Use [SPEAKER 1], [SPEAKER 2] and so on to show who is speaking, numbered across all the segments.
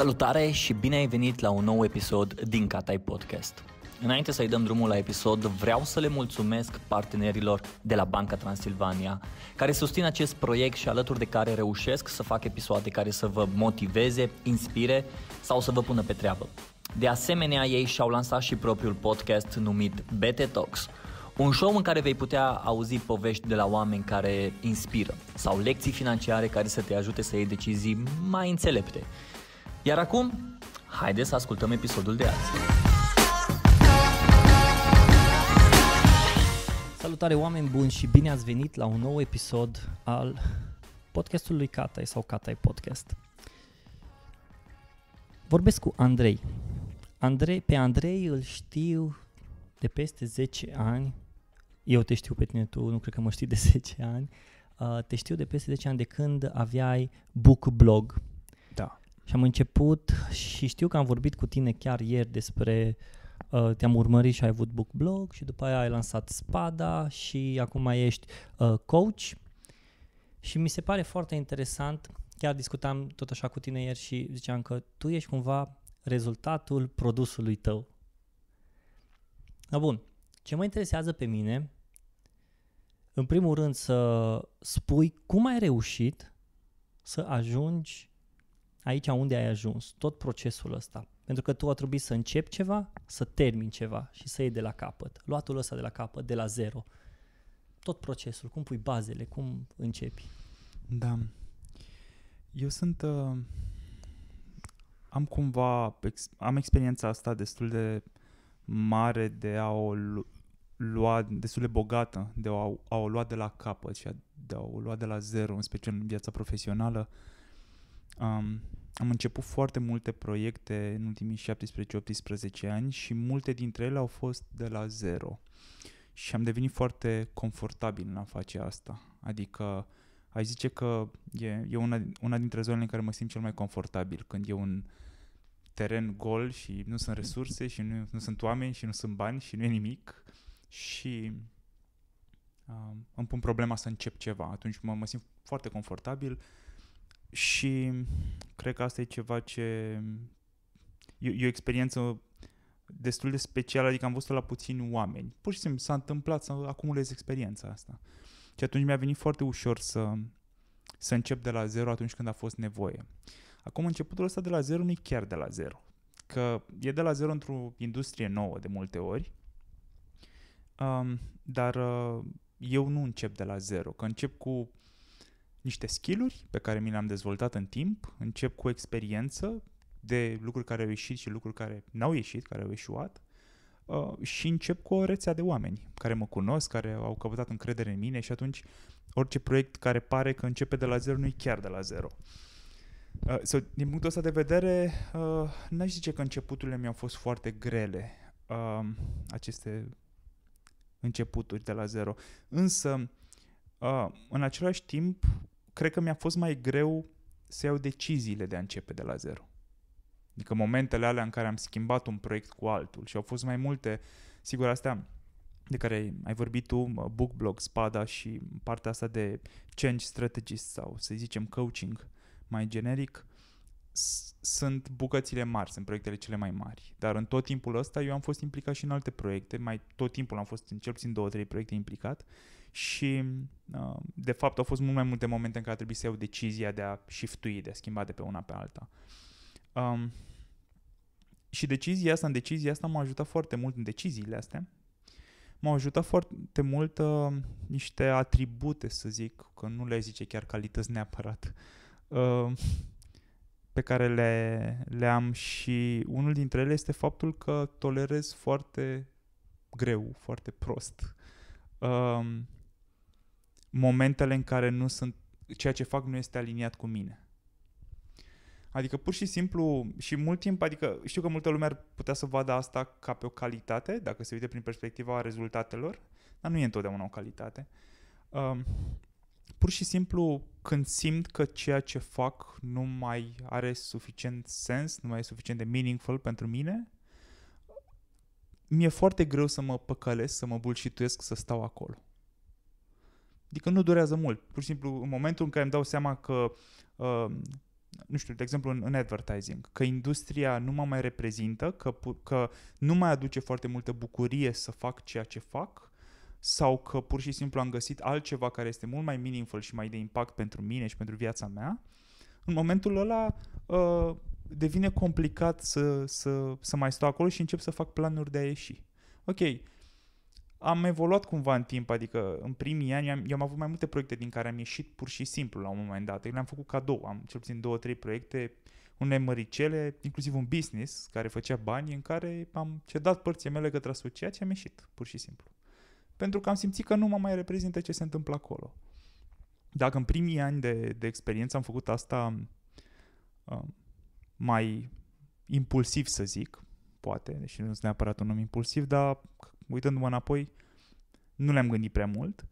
[SPEAKER 1] Salutare și bine ai venit la un nou episod din Catai Podcast. Înainte să-i dăm drumul la episod, vreau să le mulțumesc partenerilor de la Banca Transilvania, care susțin acest proiect și alături de care reușesc să fac episoade care să vă motiveze, inspire sau să vă pună pe treabă. De asemenea, ei și-au lansat și propriul podcast numit BT Talks, un show în care vei putea auzi povești de la oameni care inspiră sau lecții financiare care să te ajute să iei decizii mai înțelepte iar acum, haideți să ascultăm episodul de azi. Salutare oameni buni și bine ați venit la un nou episod al podcastului lui Catai sau Catai Podcast. Vorbesc cu Andrei. Andrei. Pe Andrei îl știu de peste 10 ani. Eu te știu pe tine, tu nu cred că mă știi de 10 ani. Uh, te știu de peste 10 ani de când aveai book blog și am început și știu că am vorbit cu tine chiar ieri despre Uh, te-am urmărit și ai avut book blog și după aia ai lansat Spada și acum ești uh, coach și mi se pare foarte interesant, chiar discutam tot așa cu tine ieri și ziceam că tu ești cumva rezultatul produsului tău. Na da, bun, ce mă interesează pe mine, în primul rând să spui cum ai reușit să ajungi aici unde ai ajuns, tot procesul ăsta. Pentru că tu a trebuit să începi ceva, să termin ceva și să iei de la capăt. Luatul ăsta de la capăt, de la zero. Tot procesul, cum pui bazele, cum începi.
[SPEAKER 2] Da. Eu sunt... Uh, am cumva... Ex, am experiența asta destul de mare de a o lua, destul de bogată, de a, a o lua de la capăt și a, de a o lua de la zero, în special în viața profesională. Uh, Um, am început foarte multe proiecte în ultimii 17-18 ani și multe dintre ele au fost de la zero. Și am devenit foarte confortabil în a face asta. Adică aș zice că e, e una, una dintre zonele în care mă simt cel mai confortabil, când e un teren gol și nu sunt resurse și nu, nu sunt oameni și nu sunt bani și nu e nimic și uh, îmi pun problema să încep ceva. Atunci mă, mă simt foarte confortabil uh, și cred că asta e ceva ce... E, e o experiență destul de specială, adică am văzut la puțini oameni. Pur și simplu s-a întâmplat să acumulez experiența asta. Și atunci mi-a venit foarte ușor să, să încep de la zero atunci când a fost nevoie. Acum începutul ăsta de la zero nu e chiar de la zero. Că e de la zero într-o industrie nouă de multe ori, um, dar uh, eu nu încep de la zero, că încep cu niște skilluri pe care mi le-am dezvoltat în timp, încep cu experiență de lucruri care au ieșit și lucruri care n-au ieșit, care au ieșuat uh, și încep cu o rețea de oameni care mă cunosc, care au căpătat încredere în mine și atunci orice proiect care pare că începe de la zero nu e chiar de la zero. Uh, so, din punctul ăsta de vedere, uh, n-aș zice că începuturile mi-au fost foarte grele, uh, aceste începuturi de la zero. Însă, uh, în același timp, cred că mi-a fost mai greu să iau deciziile de a începe de la zero. Adică momentele alea în care am schimbat un proiect cu altul și au fost mai multe, sigur, astea de care ai vorbit tu, BookBlog, Spada și partea asta de change strategist sau să zicem coaching mai generic, sunt bucățile mari, sunt proiectele cele mai mari. Dar în tot timpul ăsta eu am fost implicat și în alte proiecte, mai tot timpul am fost în cel puțin două, trei proiecte implicat și uh, de fapt au fost mult mai multe momente în care a trebuit să iau decizia de a shiftui, de a schimba de pe una pe alta. Um, și decizia asta în decizia asta m-a ajutat foarte mult în deciziile astea. M-au ajutat foarte mult uh, niște atribute, să zic, că nu le zice chiar calități neapărat, uh, pe care le, le am și unul dintre ele este faptul că tolerez foarte greu, foarte prost. Uh, momentele în care nu sunt, ceea ce fac nu este aliniat cu mine. Adică pur și simplu și mult timp, adică știu că multă lume ar putea să vadă asta ca pe o calitate, dacă se uite prin perspectiva rezultatelor, dar nu e întotdeauna o calitate. Um, pur și simplu când simt că ceea ce fac nu mai are suficient sens, nu mai e suficient de meaningful pentru mine, mi-e foarte greu să mă păcălesc, să mă bulșituiesc, să stau acolo. Adică nu durează mult. Pur și simplu, în momentul în care îmi dau seama că, uh, nu știu, de exemplu în, în advertising, că industria nu mă mai reprezintă, că, că nu mai aduce foarte multă bucurie să fac ceea ce fac, sau că pur și simplu am găsit altceva care este mult mai meaningful și mai de impact pentru mine și pentru viața mea, în momentul ăla uh, devine complicat să, să, să mai stau acolo și încep să fac planuri de a ieși. Ok, am evoluat cumva în timp, adică în primii ani am, eu am avut mai multe proiecte din care am ieșit pur și simplu la un moment dat. Eu le-am făcut cadou, am cel puțin două, trei proiecte, unele măricele, inclusiv un business care făcea bani în care am cedat părțile mele către asociație, am ieșit pur și simplu. Pentru că am simțit că nu mă mai reprezintă ce se întâmplă acolo. Dacă în primii ani de, de experiență am făcut asta uh, mai impulsiv, să zic, poate, deși nu sunt neapărat un om impulsiv, dar uitându-mă înapoi, nu le-am gândit prea mult.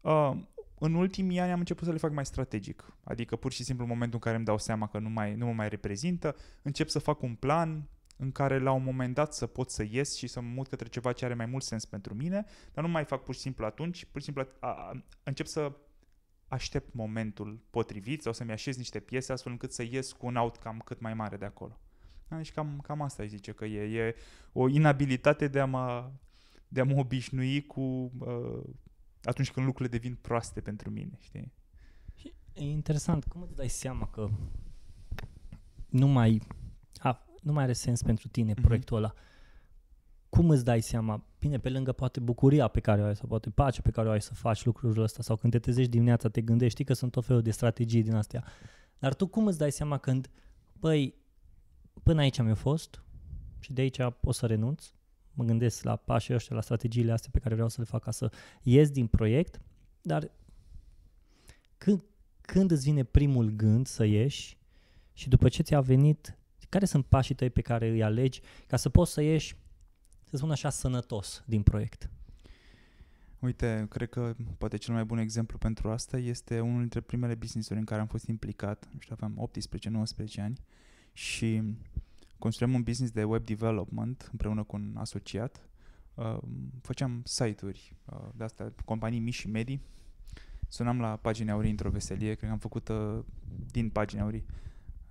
[SPEAKER 2] Uh, în ultimii ani am început să le fac mai strategic. Adică pur și simplu în momentul în care îmi dau seama că nu, mai, nu mă mai reprezintă, încep să fac un plan în care la un moment dat să pot să ies și să mă mut către ceva ce are mai mult sens pentru mine, dar nu mai fac pur și simplu atunci, pur și simplu a, a, încep să aștept momentul potrivit sau să-mi așez niște piese astfel încât să ies cu un outcome cât mai mare de acolo. Da, deci cam, cam asta îi zice că e, e o inabilitate de a mă de a mă obișnui cu uh, atunci când lucrurile devin proaste pentru mine, știi?
[SPEAKER 1] Și e interesant, cum îți dai seama că nu mai, a, nu mai are sens pentru tine mm-hmm. proiectul ăla? Cum îți dai seama? Bine, pe lângă poate bucuria pe care o ai sau poate pacea pe care o ai să faci lucrurile astea sau când te trezești dimineața te gândești, știi că sunt tot felul de strategii din astea. Dar tu cum îți dai seama când, băi, până aici am a fost și de aici o să renunț mă gândesc la pașii ăștia, la strategiile astea pe care vreau să le fac ca să ies din proiect, dar când, când îți vine primul gând să ieși și după ce ți-a venit, care sunt pașii
[SPEAKER 2] tăi pe care îi alegi ca să poți să ieși, să spun așa, sănătos din proiect? Uite, cred că poate cel mai bun exemplu pentru asta este unul dintre primele business-uri în care am fost implicat, nu știu, aveam 18-19 ani și construiam un business de web development împreună cu un asociat. Uh, făceam site-uri uh, de astea, companii mici și medii. Sunam la pagina Aurii într-o veselie, cred că am făcut uh, din pagina Aurii.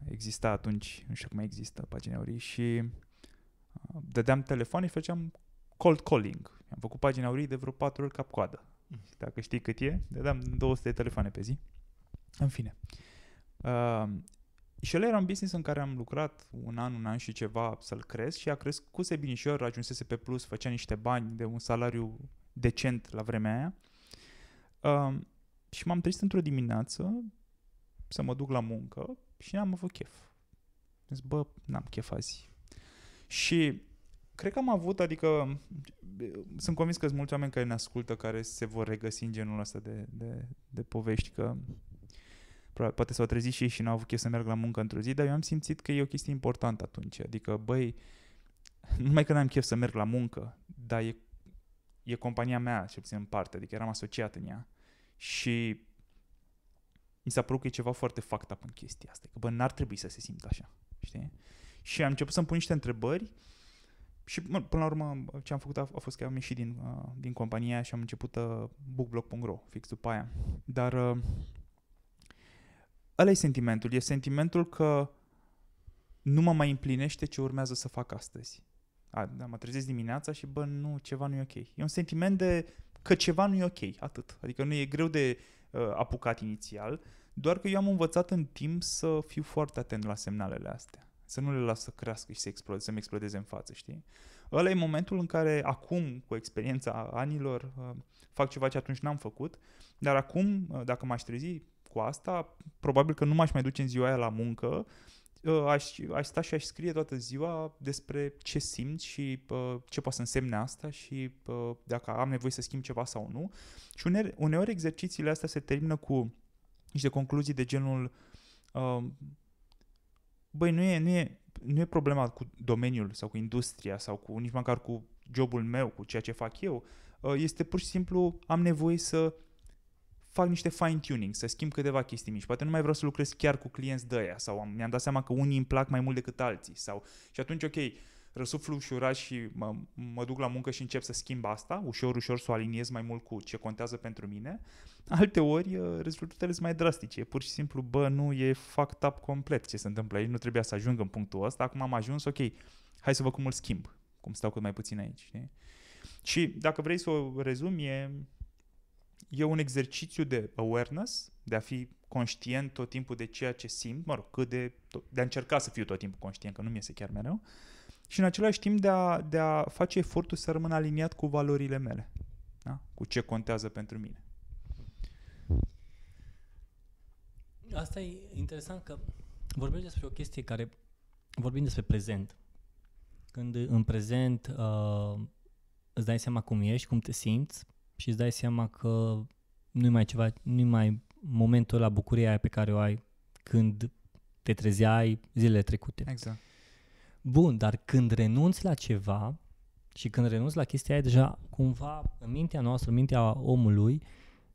[SPEAKER 2] Exista atunci, nu știu cum mai există pagina Aurii și uh, dădeam telefoane și făceam cold calling. Am făcut pagina Aurii de vreo patru ori cap-coadă. Mm. Dacă știi cât e, dădeam 200 de telefoane pe zi. În fine. Uh, și el era un business în care am lucrat un an, un an și ceva să-l cresc și a crescut se binișor, ajunsese pe plus, făcea niște bani de un salariu decent la vremea aia. Um, și m-am trezit într-o dimineață să mă duc la muncă și n-am avut chef. Zis, bă, n-am chef azi. Și cred că am avut, adică sunt convins că sunt mulți oameni care ne ascultă care se vor regăsi în genul ăsta de, de, de povești, că poate s-au trezit și ei și n-au avut chef să meargă la muncă într-o zi, dar eu am simțit că e o chestie importantă atunci. Adică, băi, numai că n-am chef să merg la muncă, dar e, e compania mea, cel puțin în parte, adică eram asociat în ea. Și mi s-a părut că e ceva foarte fact up în chestia asta, că bă, n-ar trebui să se simtă așa, știi? Și am început să-mi pun niște întrebări și mă, până la urmă ce am făcut a, a fost că am ieșit din, uh, din compania și am început uh, bookblog.ro fix după aia. Dar uh, ăla e sentimentul. E sentimentul că nu mă mai împlinește ce urmează să fac astăzi. A, da, mă trezesc dimineața și bă, nu, ceva nu e ok. E un sentiment de că ceva nu e ok, atât. Adică nu e greu de uh, apucat inițial, doar că eu am învățat în timp să fiu foarte atent la semnalele astea. Să nu le las să crească și să explode, să-mi explodeze în față, știi? Ăla e momentul în care acum, cu experiența anilor, uh, fac ceva ce atunci n-am făcut, dar acum, uh, dacă m-aș trezi cu asta, probabil că nu m-aș mai duce în ziua aia la muncă, uh, aș, aș sta și aș scrie toată ziua despre ce simt și uh, ce poate să însemne asta și uh, dacă am nevoie să schimb ceva sau nu. Și uneori, uneori exercițiile astea se termină cu niște concluzii de genul um, băi, nu e, nu, e, nu e problema cu domeniul sau cu industria sau cu nici măcar cu jobul meu, cu ceea ce fac eu, este pur și simplu am nevoie să fac niște fine-tuning, să schimb câteva chestii mici. Poate nu mai vreau să lucrez chiar cu clienți de aia sau am, mi-am dat seama că unii îmi plac mai mult decât alții. Sau... Și atunci, ok, răsuflu ușurat și mă, mă duc la muncă și încep să schimb asta, ușor, ușor să o aliniez mai mult cu ce contează pentru mine. Alte ori, uh, rezultatele sunt mai drastice. Pur și simplu, bă, nu e fucked up complet ce se întâmplă aici, nu trebuia să ajung în punctul ăsta, acum am ajuns, ok, hai să văd cum îl schimb, cum stau cât mai puțin aici. Știi? Și dacă vrei să o rezum, e e un exercițiu de awareness, de a fi conștient tot timpul de ceea ce simt, mă rog, cât de, de a încerca să fiu tot timpul conștient, că nu mi e chiar mereu, și în același timp de a, de a face efortul să rămân aliniat cu valorile mele, da? cu ce contează pentru mine.
[SPEAKER 1] Asta e interesant că vorbim despre o chestie care, vorbim despre prezent, când în prezent uh, îți dai seama cum ești, cum te simți, și îți dai seama că nu-i mai ceva, nu-i mai momentul la bucuria aia pe care o ai când te trezeai zilele trecute. Exact. Bun, dar când renunți la ceva și când renunți la chestia aia, deja cumva în mintea noastră, în mintea omului,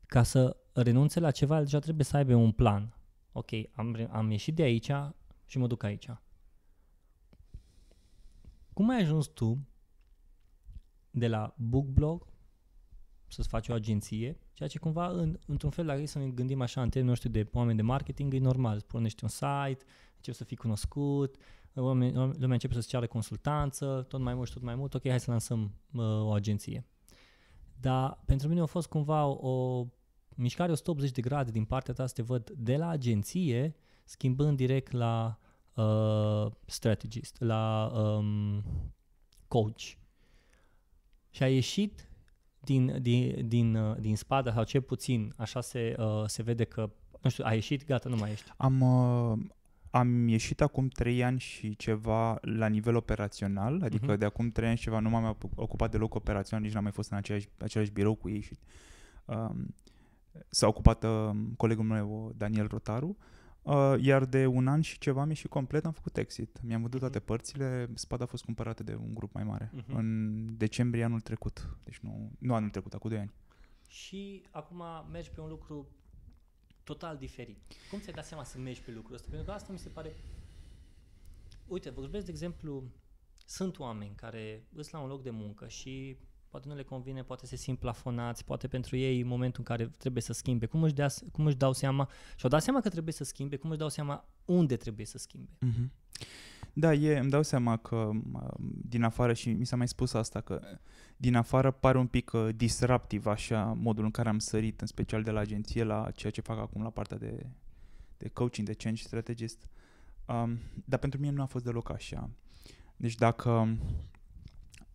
[SPEAKER 1] ca să renunțe la ceva, deja trebuie să aibă un plan. Ok, am, am ieșit de aici și mă duc aici. Cum ai ajuns tu de la book blog să-ți faci o agenție, ceea ce cumva, în, într-un fel, dacă să ne gândim așa în termenul nostru de oameni de marketing, e normal. Pornești un site, începi să fii cunoscut, oameni, lumea începe să-ți ceară consultanță, tot mai mult și tot mai mult, ok, hai să lansăm uh, o agenție. Dar pentru mine a fost cumva o, o mișcare 180 de grade din partea ta să te văd de la agenție, schimbând direct la uh, strategist, la um, coach. Și a ieșit din, din, din, uh, din spadă sau ce puțin așa se, uh, se vede că, nu știu, a ieșit, gata, nu mai ești.
[SPEAKER 2] Am, uh, am ieșit acum 3 ani și ceva la nivel operațional, adică uh-huh. de acum 3 ani și ceva nu m-am ocupat deloc operațional, nici n-am mai fost în aceeași, același birou cu ei și uh, s-a ocupat uh, colegul meu Daniel Rotaru uh, Uh, iar de un an și ceva am ieșit complet, am făcut exit. Mi-am vândut mhm. toate părțile, spada a fost cumpărată de un grup mai mare uh-huh. în decembrie anul trecut. Deci nu, nu anul trecut, acum 2 ani.
[SPEAKER 1] Și acum mergi pe un lucru total diferit. Cum ți-ai dat seama să mergi pe lucrul ăsta? Pentru că asta mi se pare... Uite, vorbesc de exemplu, sunt oameni care îs la un loc de muncă și poate nu le convine, poate se simt plafonați, poate pentru ei în momentul în care trebuie să schimbe, cum își, dea, cum își dau seama, și-au dat seama că trebuie să schimbe, cum își dau seama unde trebuie să schimbe.
[SPEAKER 2] Mm-hmm. Da, e, îmi dau seama că din afară, și mi s-a mai spus asta, că din afară pare un pic uh, disruptiv așa modul în care am sărit, în special de la agenție, la ceea ce fac acum la partea de, de coaching, de change strategist. Um, dar pentru mine nu a fost deloc așa. Deci dacă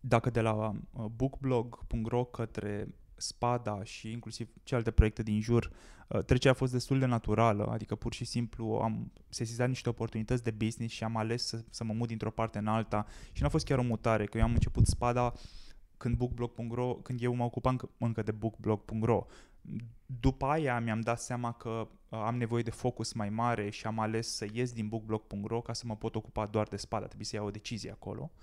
[SPEAKER 2] dacă de la uh, bookblog.ro către Spada și inclusiv celelalte proiecte din jur, uh, trecerea a fost destul de naturală, adică pur și simplu am sesizat niște oportunități de business și am ales să, să mă mut dintr-o parte în alta și n-a fost chiar o mutare, că eu am început Spada când bookblog.ro, când eu mă ocupam încă de bookblog.ro. După aia mi-am dat seama că uh, am nevoie de focus mai mare și am ales să ies din bookblog.ro ca să mă pot ocupa doar de spada, trebuie să iau o decizie acolo. Uh,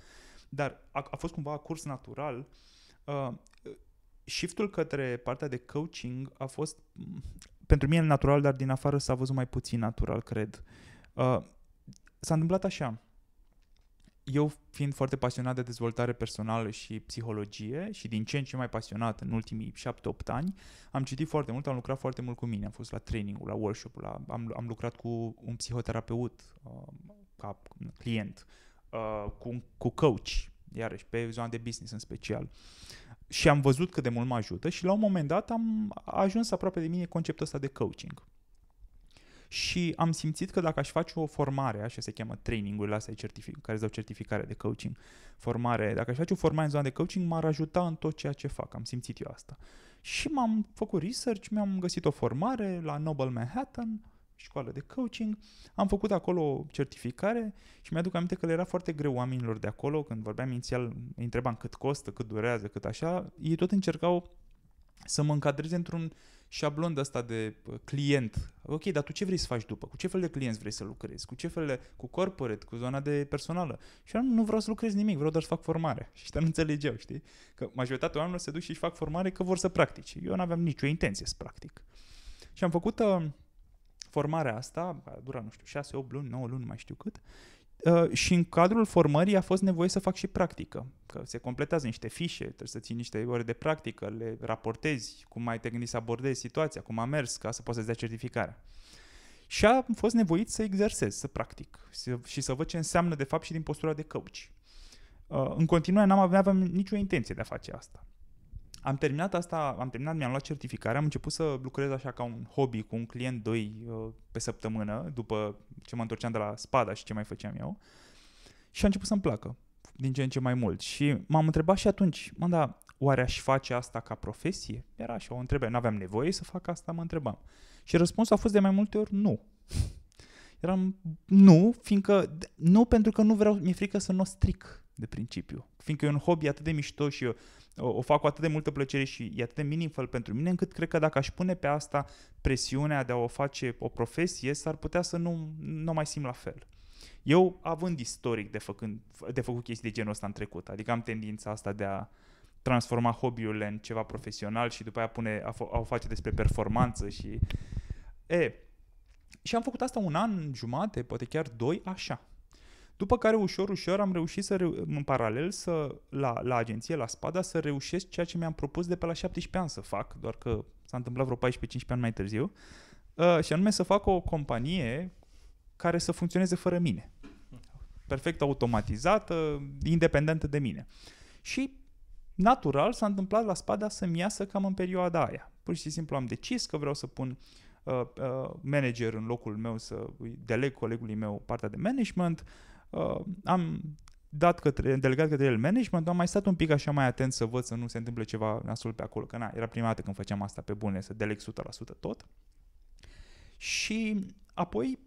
[SPEAKER 2] dar a, a fost cumva curs natural. Uh, shiftul către partea de coaching a fost pentru mine natural, dar din afară s-a văzut mai puțin natural, cred. Uh, s-a întâmplat așa. Eu fiind foarte pasionat de dezvoltare personală și psihologie și din ce în ce mai pasionat în ultimii 7-8 ani, am citit foarte mult, am lucrat foarte mult cu mine, am fost la training la workshop la, am, am lucrat cu un psihoterapeut uh, ca client uh, cu, cu coach, iarăși pe zona de business în special. Și am văzut cât de mult mă ajută și la un moment dat am ajuns aproape de mine conceptul ăsta de coaching. Și am simțit că dacă aș face o formare, așa se cheamă training-urile astea certific- care îți dau certificare de coaching, formare, dacă aș face o formare în zona de coaching, m-ar ajuta în tot ceea ce fac, am simțit eu asta. Și m-am făcut research, mi-am găsit o formare la Noble Manhattan, școală de coaching, am făcut acolo o certificare și mi-aduc aminte că le era foarte greu oamenilor de acolo, când vorbeam inițial, îi întrebam cât costă, cât durează, cât așa, ei tot încercau să mă încadreze într-un șablon de asta uh, de client. Ok, dar tu ce vrei să faci după? Cu ce fel de clienți vrei să lucrezi? Cu ce fel de, cu corporate, cu zona de personală? Și eu nu vreau să lucrez nimic, vreau doar să fac formare. Și ăștia nu înțelegeau, știi? Că majoritatea oamenilor se duc și își fac formare că vor să practice. Eu nu aveam nicio intenție să practic. Și am făcut uh, formarea asta a durat, nu știu, 6, 8 luni, 9 luni, mai știu cât, uh, și în cadrul formării a fost nevoie să fac și practică, că se completează niște fișe, trebuie să ții niște ore de practică, le raportezi, cum ai te gândit să abordezi situația, cum a mers, ca să poți să-ți dea certificarea. Și a fost nevoit să exersez, să practic și să văd ce înseamnă de fapt și din postura de coach. Uh, în continuare n-am aveam nicio intenție de a face asta am terminat asta, am terminat, mi-am luat certificarea, am început să lucrez așa ca un hobby cu un client, doi uh, pe săptămână, după ce mă întorceam de la spada și ce mai făceam eu. Și a început să-mi placă din ce în ce mai mult. Și m-am întrebat și atunci, mă, da, oare aș face asta ca profesie? Era așa o întrebare, n-aveam nevoie să fac asta, mă întrebam. Și răspunsul a fost de mai multe ori nu. Eram nu, fiindcă, nu pentru că nu vreau, mi-e frică să nu o stric de principiu. Fiindcă e un hobby atât de mișto și eu o, o fac cu atât de multă plăcere și e atât de meaningful pentru mine, încât cred că dacă aș pune pe asta presiunea de a o face o profesie, s-ar putea să nu, nu mai simt la fel. Eu, având istoric de, făcând, de făcut chestii de genul ăsta în trecut, adică am tendința asta de a transforma hobby-ul în ceva profesional și după aia pune, a, a o face despre performanță și... E, și am făcut asta un an jumate, poate chiar doi, așa. După care ușor, ușor am reușit să, în paralel, să, la, la agenție, la Spada, să reușesc ceea ce mi-am propus de pe la 17 ani să fac, doar că s-a întâmplat vreo 14-15 ani mai târziu, uh, și anume să fac o companie care să funcționeze fără mine. Perfect automatizată, independentă de mine. Și natural s-a întâmplat la Spada să-mi iasă cam în perioada aia. Pur și simplu am decis că vreau să pun uh, uh, manager în locul meu, să deleg colegului meu partea de management, uh, am dat către, delegat către el management, am mai stat un pic așa mai atent să văd să nu se întâmple ceva nasul pe acolo, că na, era prima dată când făceam asta pe bune, să deleg 100% tot. Și apoi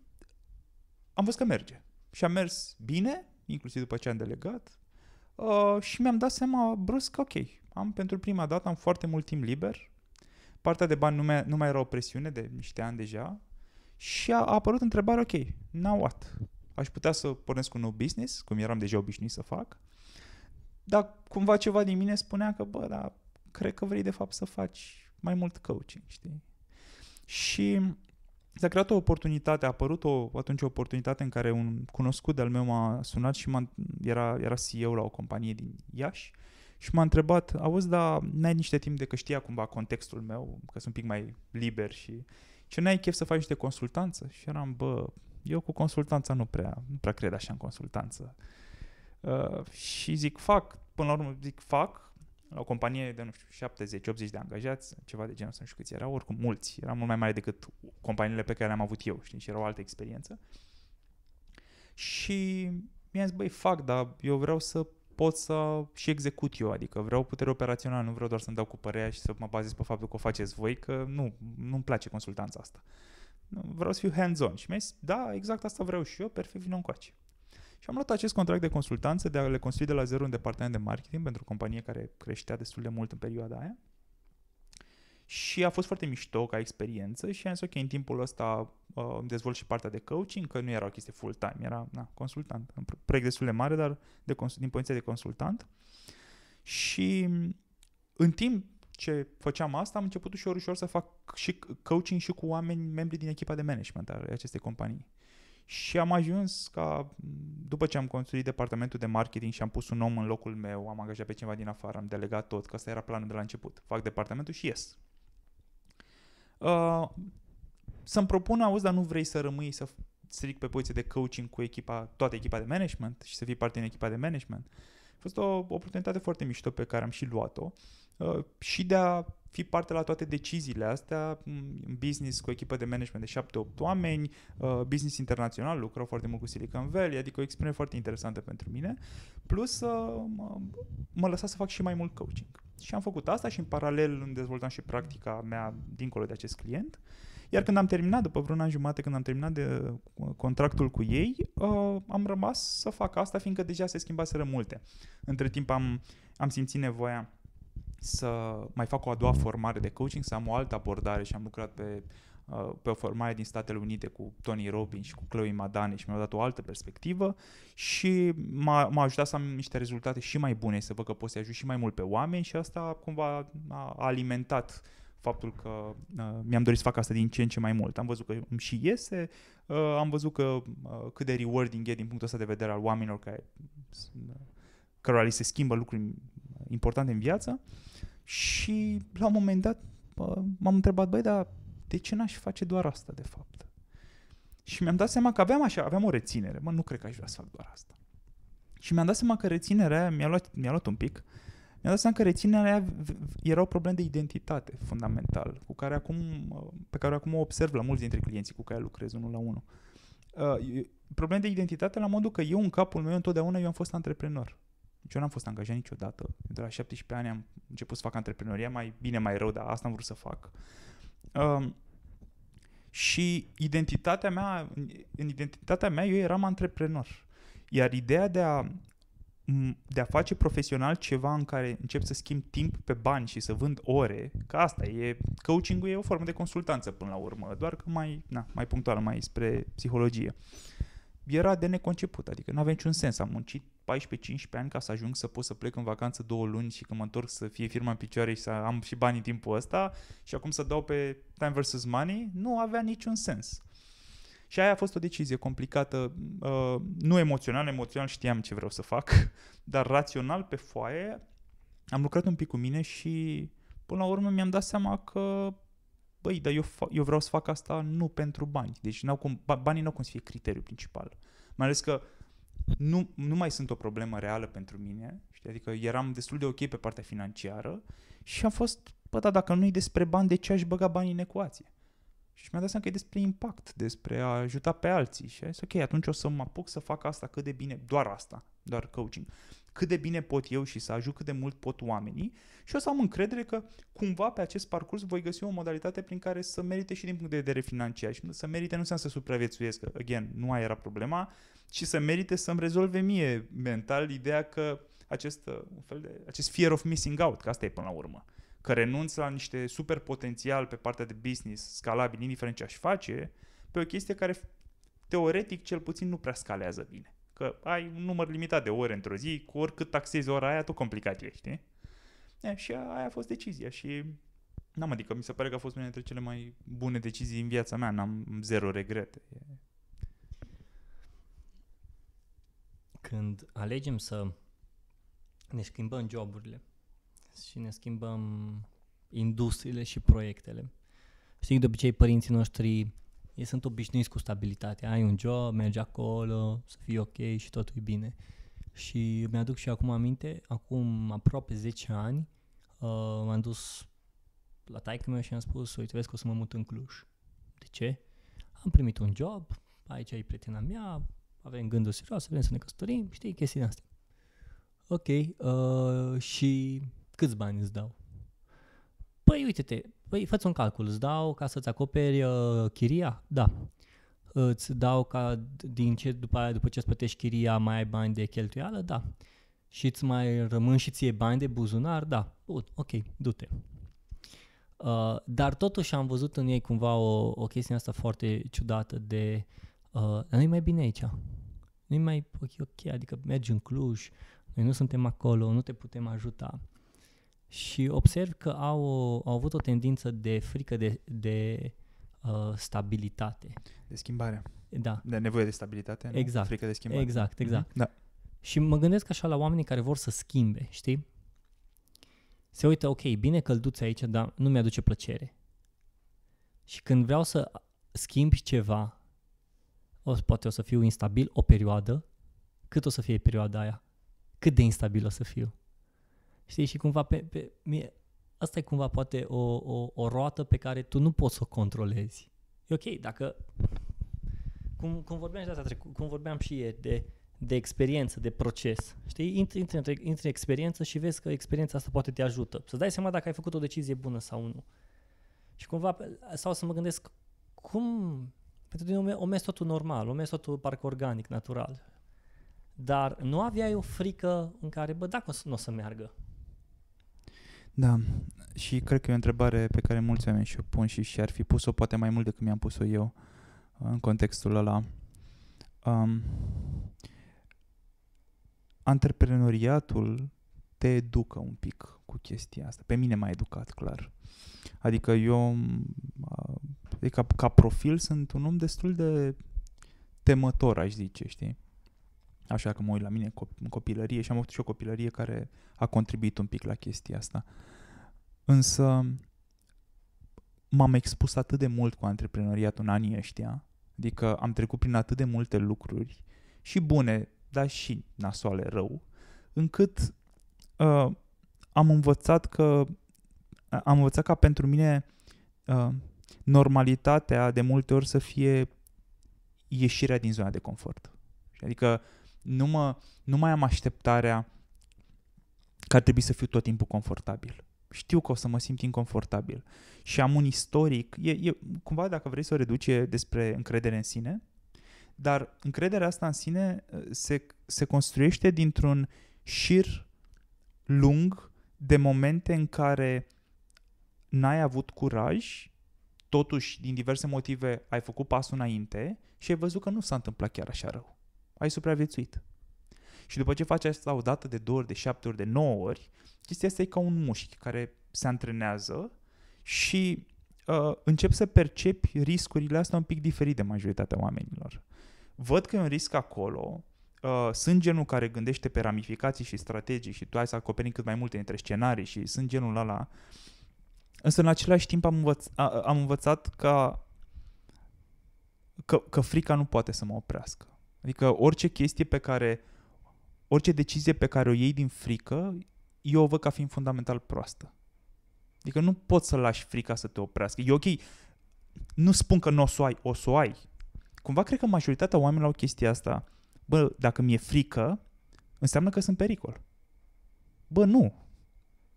[SPEAKER 2] am văzut că merge. Și a mers bine, inclusiv după ce am delegat, uh, și mi-am dat seama brusc că ok, am pentru prima dată, am foarte mult timp liber, partea de bani nu mai, nu mai era o presiune de niște ani deja, și a, a apărut întrebarea, ok, now what? aș putea să pornesc un nou business, cum eram deja obișnuit să fac, dar cumva ceva din mine spunea că, bă, dar cred că vrei de fapt să faci mai mult coaching, știi? Și s-a creat o oportunitate, a apărut o, atunci o oportunitate în care un cunoscut de-al meu m-a sunat și m-a, era, era CEO la o companie din Iași și m-a întrebat, auzi, dar n-ai niște timp de că știa cumva contextul meu, că sunt un pic mai liber și ce n-ai chef să faci niște consultanță? Și eram, bă, eu cu consultanța nu prea, nu prea cred așa în consultanță. Uh, și zic fac, până la urmă zic fac, la o companie de, nu știu, 70-80 de angajați, ceva de genul, să nu știu câți erau, oricum mulți, era mult mai mare decât companiile pe care le-am avut eu, știi, și era o altă experiență. Și mi-am zis, băi, fac, dar eu vreau să pot să și execut eu, adică vreau putere operațională, nu vreau doar să-mi dau cu părerea și să mă bazez pe faptul că o faceți voi, că nu, nu-mi place consultanța asta. Uh, vreau să fiu hands-on. Și mi-a zis, da, exact asta vreau și eu, perfect, vină încoace. Și am luat acest contract de consultanță de a le construi de la zero un departament de marketing pentru o companie care creștea destul de mult în perioada aia. Și a fost foarte mișto ca experiență și am zis, ok, în timpul ăsta uh, dezvolt și partea de coaching, că nu era o chestie full-time, era na, consultant. Un proiect destul de mare, dar de din poziția de consultant. Și mm, în timp ce făceam asta, am început ușor, ușor să fac și coaching și cu oameni, membri din echipa de management al acestei companii. Și am ajuns ca, după ce am construit departamentul de marketing și am pus un om în locul meu, am angajat pe cineva din afară, am delegat tot, că asta era planul de la început. Fac departamentul și ies. Uh, să-mi propun, auzi, dar nu vrei să rămâi să stric pe poziție de coaching cu echipa, toată echipa de management și să fii parte din echipa de management. A fost o oportunitate foarte mișto pe care am și luat-o. Uh, Uh, și de a fi parte la toate deciziile astea, business cu echipă de management de 7-8 oameni, uh, business internațional, lucrau foarte mult cu Silicon Valley, adică o experiență foarte interesantă pentru mine, plus uh, mă, lăsa să fac și mai mult coaching. Și am făcut asta și în paralel îmi dezvoltam și practica mea dincolo de acest client. Iar când am terminat, după vreun an jumate, când am terminat de contractul cu ei, am rămas să fac asta, fiindcă deja se schimbaseră multe. Între timp am, am simțit nevoia să mai fac o a doua formare de coaching, să am o altă abordare și am lucrat pe, uh, pe o formare din Statele Unite cu Tony Robbins și cu Chloe Madane și mi-a dat o altă perspectivă și m-a, m-a ajutat să am niște rezultate și mai bune, să văd că pot să ajut și mai mult pe oameni și asta cumva a alimentat faptul că uh, mi-am dorit să fac asta din ce în ce mai mult. Am văzut că îmi și iese, uh, am văzut că uh, cât de rewarding e din punctul ăsta de vedere al oamenilor care, uh, cărora li se schimbă lucruri importante în viață. Uh, și la un moment dat m-am întrebat, băi, dar de ce n-aș face doar asta, de fapt? Și mi-am dat seama că aveam așa, aveam o reținere. Mă, nu cred că aș vrea să fac doar asta. Și mi-am dat seama că reținerea mi-a luat, mi-a luat un pic. Mi-am dat seama că reținerea era o problemă de identitate fundamental, cu care acum, pe care acum o observ la mulți dintre clienții cu care lucrez unul la unul. Uh, probleme de identitate la modul că eu în capul meu întotdeauna eu am fost antreprenor. Deci eu n-am fost angajat niciodată. De la 17 ani am început să fac antreprenoria, mai bine, mai rău, dar asta am vrut să fac. Um, și identitatea mea, în identitatea mea eu eram antreprenor. Iar ideea de a, de a face profesional ceva în care încep să schimb timp pe bani și să vând ore, că asta e, coaching-ul e o formă de consultanță până la urmă, doar că mai, na, mai punctual mai spre psihologie. Uh, era de neconceput, adică nu avea niciun sens. Am muncit 14-15 ani ca să ajung să pot să plec în vacanță două luni și când mă întorc să fie firma în picioare și să am și banii timpul ăsta și acum să dau pe time versus money, nu avea niciun sens. Și aia a fost o decizie complicată, uh, nu emoțional, emoțional știam ce vreau să fac, dar rațional pe foaie am lucrat un pic cu mine și până la urmă mi-am dat seama că băi, dar eu, fa- eu vreau să fac asta nu pentru bani. Deci n-au cum, banii n-au cum să fie criteriul principal. Mai ales că nu, nu mai sunt o problemă reală pentru mine, știi? adică eram destul de ok pe partea financiară și am fost, bă, da, dacă nu e despre bani, de ce aș băga banii în ecuație? Și mi-am dat seama că e despre impact, despre a ajuta pe alții. Și a zis, ok, atunci o să mă apuc să fac asta cât de bine, doar asta, doar coaching cât de bine pot eu și să ajut cât de mult pot oamenii și o să am încredere că cumva pe acest parcurs voi găsi o modalitate prin care să merite și din punct de vedere financiar și să merite nu înseamnă să supraviețuiesc, că, again, nu aia era problema, ci să merite să-mi rezolve mie mental ideea că acest, uh, un fel de, acest fear of missing out, că asta e până la urmă, că renunț la niște super potențial pe partea de business scalabil, indiferent ce aș face, pe o chestie care teoretic cel puțin nu prea scalează bine. Că ai un număr limitat de ore într-o zi, cu oricât taxezi ora aia, tot complicat e, știi? E, și aia a fost decizia și n-am adică, mi se pare că a fost una dintre cele mai bune decizii în viața mea, n-am zero regrete. Când alegem să
[SPEAKER 1] ne schimbăm joburile și ne schimbăm industriile și proiectele, știi, de obicei părinții noștri ei sunt obișnuiți cu stabilitatea. Ai un job, mergi acolo, să fii ok și totul e bine. Și mi-aduc și acum aminte, acum aproape 10 ani, uh, m-am dus la taică meu și am spus, uite, vezi că o să mă mut în Cluj. De ce? Am primit un job, aici e prietena mea, avem gânduri serioase, vrem să ne căsătorim, știi, chestiile astea. Ok, uh, și câți bani îți dau? Păi uite-te, Păi, fă un calcul, îți dau ca să-ți acoperi uh, chiria? Da. Îți dau ca din ce, după, aia, după ce îți plătești chiria, mai ai bani de cheltuială? Da. Și îți mai rămân și ție bani de buzunar? Da. Bun, ok, du-te. Uh, dar totuși am văzut în ei cumva o, o chestie asta foarte ciudată de uh, nu-i mai bine aici. Nu-i mai ok, ok, adică mergi în Cluj, noi nu suntem acolo, nu te putem ajuta și observ că au, au avut o tendință de frică de, de uh, stabilitate. De schimbare.
[SPEAKER 2] Da. De nevoie de stabilitate, nu? Exact. Frică de schimbare. Exact, mhm. exact.
[SPEAKER 1] Mm-hmm. Da. Și mă gândesc așa la oamenii care vor să schimbe, știi? Se uită, ok, bine călduț aici, dar nu mi-aduce plăcere. Și când vreau să schimb ceva, o, poate o să fiu instabil o perioadă, cât o să fie perioada aia? Cât de instabil o să fiu? Știi, și cumva pe, pe mie, asta e cumva poate o, o, o roată pe care tu nu poți să o controlezi. E ok, dacă, cum, cum vorbeam și de asta, cum vorbeam și ieri, de, de experiență, de proces. Știi, intri, intri, intri, intri în experiență și vezi că experiența asta poate te ajută. Să dai seama dacă ai făcut o decizie bună sau nu. Și cumva, sau să mă gândesc cum, pentru tine o mers totul normal, o mers totul parcă organic, natural. Dar nu aveai o frică în care, bă, dacă nu o să meargă,
[SPEAKER 2] da, și cred că e o întrebare pe care mulți oameni și-o pun și și-ar fi pus-o poate mai mult decât mi-am pus-o eu uh, în contextul ăla. Um, antreprenoriatul te educă un pic cu chestia asta. Pe mine m-a educat, clar. Adică eu, adică ca, ca profil, sunt un om destul de temător, aș zice, știi? Așa că mă uit la mine în copilărie și am avut și o copilărie care a contribuit un pic la chestia asta. Însă m-am expus atât de mult cu antreprenoriat în anii ăștia, adică am trecut prin atât de multe lucruri și bune, dar și nasoale rău, încât uh, am învățat că am învățat ca pentru mine uh, normalitatea de multe ori să fie ieșirea din zona de confort. Adică nu, mă, nu mai am așteptarea că ar trebui să fiu tot timpul confortabil. Știu că o să mă simt inconfortabil. Și am un istoric, e, e cumva dacă vrei să o reduce despre încredere în sine, dar încrederea asta în sine uh, se, se construiește dintr-un șir lung de momente în care n-ai avut curaj, totuși, din diverse motive, ai făcut pasul înainte și ai văzut că nu s-a întâmplat chiar așa rău ai supraviețuit. Și după ce faci asta o dată, de două ori, de șapte ori, de nouă ori, chestia asta e ca un mușchi care se antrenează și uh, încep să percepi riscurile astea un pic diferit de majoritatea oamenilor. Văd că e un risc acolo, uh, sunt genul care gândește pe ramificații și strategii și tu ai să acoperi cât mai multe dintre scenarii și sunt genul ăla. Însă în același timp am, învăț, a, am învățat că, că, că frica nu poate să mă oprească. Adică orice chestie pe care, orice decizie pe care o iei din frică, eu o văd ca fiind fundamental proastă. Adică nu poți să lași frica să te oprească. E ok, nu spun că nu o să o ai, o să o ai. Cumva cred că majoritatea oamenilor au chestia asta. Bă, dacă mi-e frică, înseamnă că sunt pericol. Bă, nu.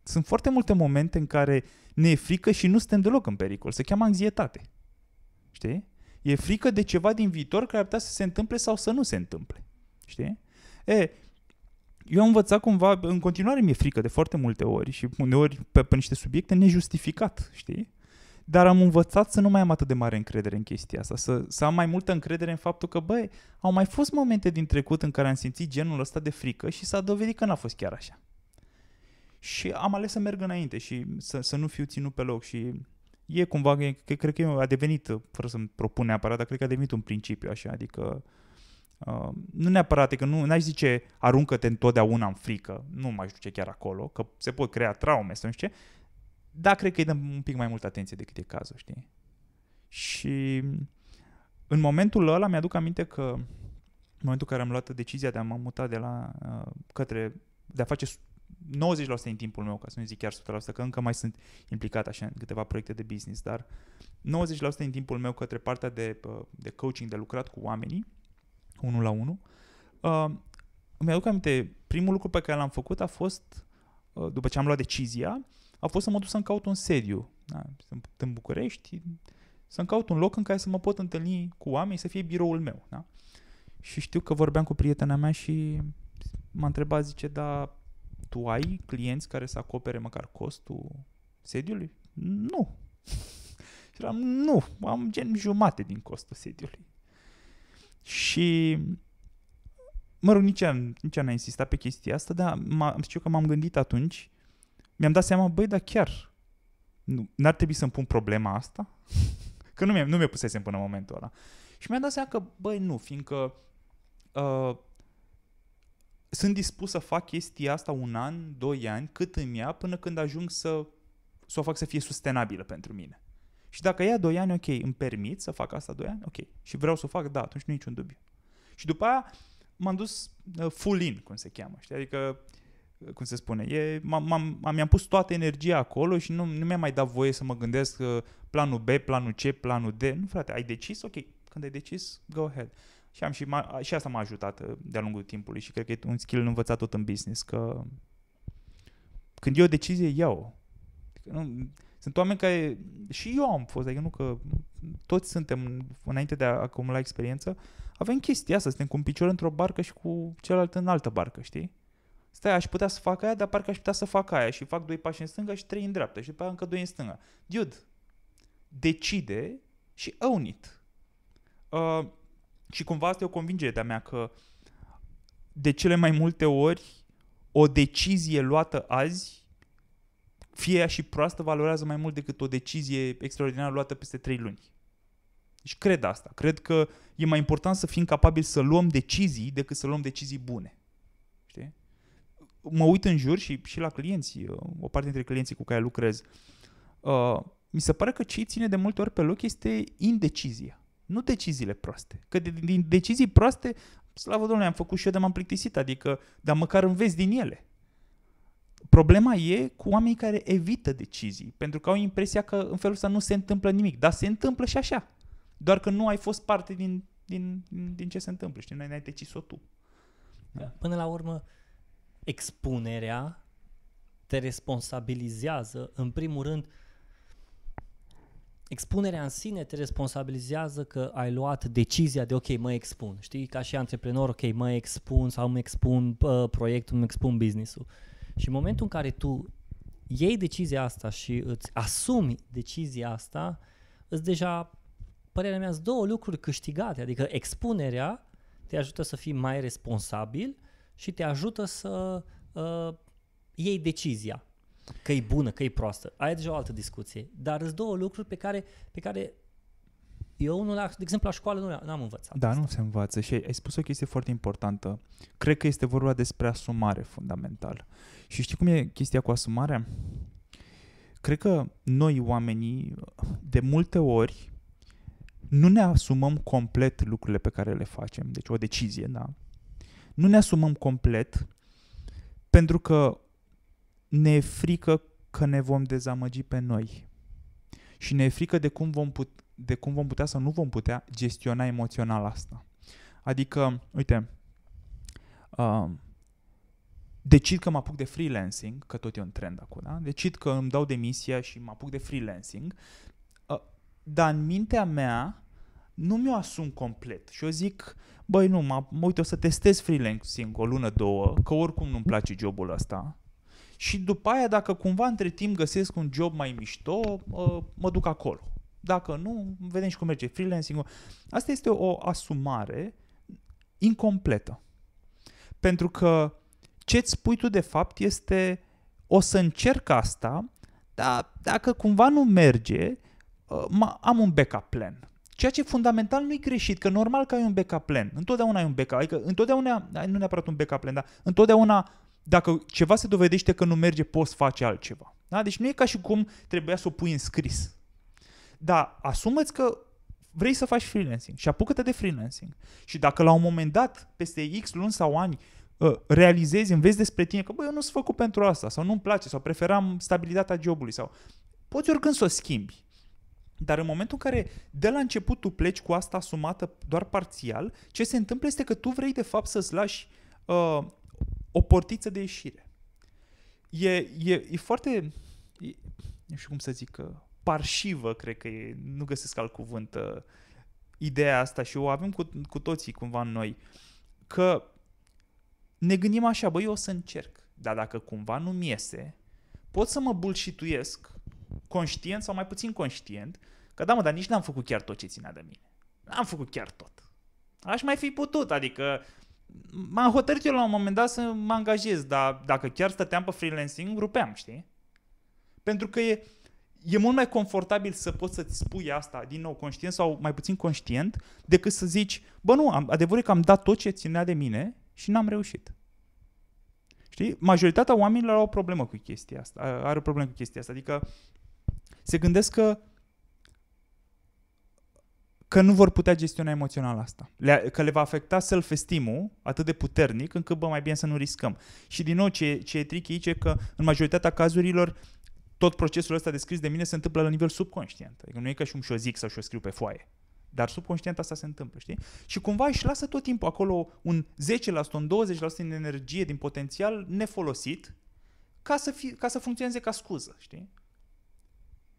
[SPEAKER 2] Sunt foarte multe momente în care ne e frică și nu suntem deloc în pericol. Se cheamă anxietate. Știi? E frică de ceva din viitor care ar putea să se întâmple sau să nu se întâmple. Știi? E, eu am învățat cumva, în continuare mi-e frică de foarte multe ori și uneori pe, pe niște subiecte nejustificat, știi? Dar am învățat să nu mai am atât de mare încredere în chestia asta, să, să am mai multă încredere în faptul că, băi, au mai fost momente din trecut în care am simțit genul ăsta de frică și s-a dovedit că n-a fost chiar așa. Și am ales să merg înainte și să, să nu fiu ținut pe loc și e cumva, e, cred că a devenit, fără să-mi propun neapărat, dar cred că a devenit un principiu așa, adică Uh, nu neapărat, că adică nu n-aș zice aruncă-te întotdeauna în frică, nu mai știu ce chiar acolo, că se pot crea traume sau nu știu ce, dar cred că îi dăm un pic mai multă atenție decât e cazul, știi? Și în momentul ăla mi-aduc aminte că în momentul în care am luat decizia de a mă muta de la, uh, către, de a face 90% din timpul meu, ca să nu zic chiar 100%, că încă mai sunt implicat așa în câteva proiecte de business, dar 90% din timpul meu către partea de, de coaching, de lucrat cu oamenii, unul la unul, uh, îmi aduc aminte, primul lucru pe care l-am făcut a fost, uh, după ce am luat decizia, a fost să mă duc să-mi caut un sediu. Da, sunt în București, să-mi caut un loc în care să mă pot întâlni cu oameni, să fie biroul meu. Da? Și știu că vorbeam cu prietena mea și m-a întrebat, zice, da, tu ai clienți care să acopere măcar costul sediului? Nu. Și eram, nu, am gen jumate din costul sediului. Și mă rog, nici am, nici am insistat pe chestia asta, dar am știu că m-am gândit atunci, mi-am dat seama, băi, dar chiar nu, n-ar trebui să-mi pun problema asta? Că nu mi-a, nu mi pusesem până în momentul ăla. Și mi-am dat seama că, băi, nu, fiindcă uh, sunt dispus să fac chestia asta un an, doi ani, cât îmi ia, până când ajung să, să o fac să fie sustenabilă pentru mine. Și dacă ia doi ani, ok, îmi permit să fac asta doi ani, ok. Și vreau să o fac, da, atunci nu niciun dubiu. Și după aia m-am dus uh, full in, cum se cheamă, știi? Adică, uh, cum se spune, e, m-am, mi-am pus toată energia acolo și nu, nu mi-a mai dat voie să mă gândesc uh, planul B, planul C, planul D. Nu, frate, ai decis? Ok, când ai decis, go ahead. Și, am și, și asta m-a ajutat uh, de-a lungul timpului și cred că e un skill învățat tot în business, că când e o decizie, iau. Adică nu, sunt oameni care, și eu am fost, adică nu că toți suntem, înainte de a acumula experiență, avem chestia asta, suntem cu un picior într-o barcă și cu celălalt în altă barcă, știi? Stai, aș putea să fac aia, dar parcă aș putea să fac aia și fac doi pași în stânga și trei în dreapta și după aia încă doi în stânga. Dude, decide și own it. Uh, și cumva asta e o convingere de-a mea că de cele mai multe ori o decizie luată azi, fie ea și proastă, valorează mai mult decât o decizie extraordinară luată peste 3 luni. Deci cred asta. Cred că e mai important să fim capabili să luăm decizii decât să luăm decizii bune. Știi? Mă uit în jur și, și la clienți, o parte dintre clienții cu care lucrez. Uh, mi se pare că ce îi ține de multe ori pe loc este indecizia. Nu deciziile proaste. Că din de, decizii proaste, slavă Domnului, am făcut și eu de m-am plictisit, adică, dar măcar înveți din ele. Problema e cu oamenii care evită decizii, pentru că au impresia că în felul ăsta nu se întâmplă nimic, dar se întâmplă și așa. Doar că nu ai fost parte din, din, din ce se întâmplă, știi, n-ai decis-o tu. Da. Până la urmă,
[SPEAKER 1] expunerea te responsabilizează, în primul rând, expunerea în sine te responsabilizează că ai luat decizia de ok, mă expun. Știi, ca și antreprenor, ok, mă expun sau mă expun uh, proiectul, mă expun businessul. Și în momentul în care tu iei decizia asta și îți asumi decizia asta, îți deja, părerea mea, două lucruri câștigate, adică expunerea te ajută să fii mai responsabil și te ajută să uh, iei decizia că e bună, că e proastă. Aia deja o altă discuție. Dar sunt două lucruri pe care, pe care eu, nu le-am, de exemplu, la școală nu am învățat.
[SPEAKER 2] Da, asta. nu se învață și ai, ai spus o chestie foarte importantă. Cred că este vorba despre asumare fundamental. Și știi cum e chestia cu asumarea? Cred că noi oamenii, de multe ori, nu ne asumăm complet lucrurile pe care le facem. Deci o decizie, da? Nu ne asumăm complet pentru că ne e frică că ne vom dezamăgi pe noi și ne e frică de cum vom, put- de cum vom putea sau nu vom putea gestiona emoțional asta. Adică, uite, uh, decid că mă apuc de freelancing, că tot e un trend acum, da? decid că îmi dau demisia și mă apuc de freelancing, uh, dar în mintea mea nu mi-o asum complet și eu zic, băi nu, mă, mă uite, o să testez freelancing o lună, două, că oricum nu-mi place jobul ăsta, și după aia, dacă cumva între timp găsesc un job mai mișto, mă duc acolo. Dacă nu, vedem și cum merge freelancing Asta este o asumare incompletă. Pentru că ce îți spui tu de fapt este o să încerc asta, dar dacă cumva nu merge, ă, am un backup plan. Ceea ce fundamental nu-i greșit, că normal că ai un backup plan. Întotdeauna ai un backup, adică întotdeauna, nu neapărat un backup plan, dar întotdeauna dacă ceva se dovedește că nu merge, poți face altceva. Da? Deci nu e ca și cum trebuia să o pui în scris. Dar asumă-ți că vrei să faci freelancing și apucă-te de freelancing. Și dacă la un moment dat, peste X luni sau ani, ă, realizezi, înveți despre tine că bă, eu nu sunt făcut pentru asta sau nu-mi place sau preferam stabilitatea jobului sau poți oricând să o schimbi. Dar în momentul în care de la început tu pleci cu asta asumată doar parțial, ce se întâmplă este că tu vrei de fapt să-ți lași uh, o portiță de ieșire. E, e, e foarte, e, nu știu cum să zic, uh, parșivă, cred că e, nu găsesc alt cuvânt, uh, ideea asta și o avem cu, cu toții cumva în noi, că ne gândim așa, băi, eu o să încerc, dar dacă cumva nu-mi iese, pot să mă bulșituiesc, conștient sau mai puțin conștient, că da, mă, dar nici n-am făcut chiar tot ce ținea de mine. N-am făcut chiar tot. Aș mai fi putut, adică m-am hotărât eu la un moment dat să mă angajez, dar dacă chiar stăteam pe freelancing, rupeam, știi? Pentru că e, e mult mai confortabil să poți să-ți spui asta, din nou, conștient sau mai puțin conștient, decât să zici, bă nu, am, adevărul e că am dat tot ce ținea de mine și n-am reușit. Știi? Majoritatea oamenilor au o problemă cu chestia asta, are o problemă cu chestia asta, adică se gândesc că că nu vor putea gestiona emoțional asta. Le, că le va afecta self-esteem-ul atât de puternic încât, bă, mai bine să nu riscăm. Și din nou, ce, ce e tricky aici e că în majoritatea cazurilor tot procesul ăsta descris de mine se întâmplă la nivel subconștient. Adică nu e că și și-o zic sau și-o scriu pe foaie. Dar subconștient asta se întâmplă, știi? Și cumva își lasă tot timpul acolo un 10%, un 20% din energie, din potențial nefolosit ca să, fi, ca să funcționeze ca scuză, știi?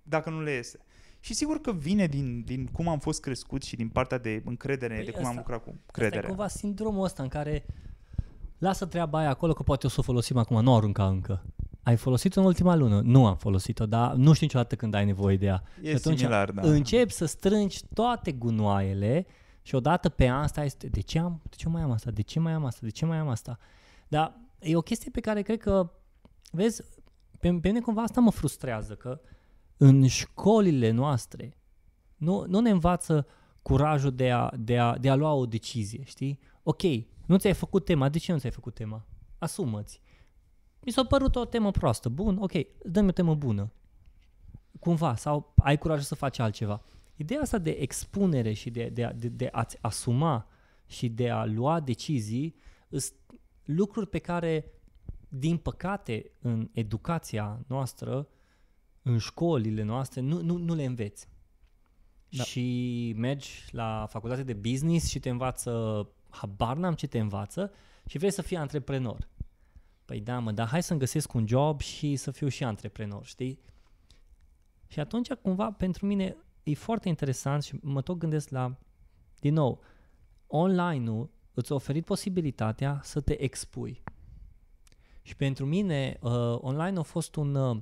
[SPEAKER 2] Dacă nu le iese. Și sigur că vine din, din cum am fost crescut și din partea de încredere, păi de cum asta, am lucrat cu credere. Asta e cumva sindromul ăsta în care lasă treaba aia acolo că poate o să o folosim
[SPEAKER 1] acum, nu o arunca încă. Ai folosit-o în ultima lună? Nu am folosit-o, dar nu știu niciodată când ai nevoie de ea. E și atunci similar, da. Încep să strângi toate gunoaiele și odată pe asta este de ce, am, de ce mai am asta, de ce mai am asta, de ce mai am asta. Dar e o chestie pe care cred că, vezi, pe, pe mine cumva asta mă frustrează, că uh, în școlile noastre nu, nu ne învață curajul de a, de, a, de a lua o decizie, știi? Ok, nu ți-ai făcut tema, de ce nu ți-ai făcut tema? Asumă-ți. Mi s-a părut o temă proastă, bun, ok, dă-mi o temă bună. Cumva, sau ai curajul să faci altceva. Ideea asta de expunere și de, de, de, de a-ți asuma și de a lua decizii sunt lucruri pe care, din păcate, în educația noastră în școlile noastre nu, nu, nu le înveți. Da. Și mergi la facultate de business și te învață, habar n-am ce te învață, și vrei să fii antreprenor. Păi da, mă, dar hai să-mi găsesc un job și să fiu și antreprenor, știi? Și atunci, cumva, pentru mine e foarte interesant și mă tot gândesc la, din nou, online-ul îți oferit posibilitatea să te expui. Și pentru mine, uh, online a fost un uh,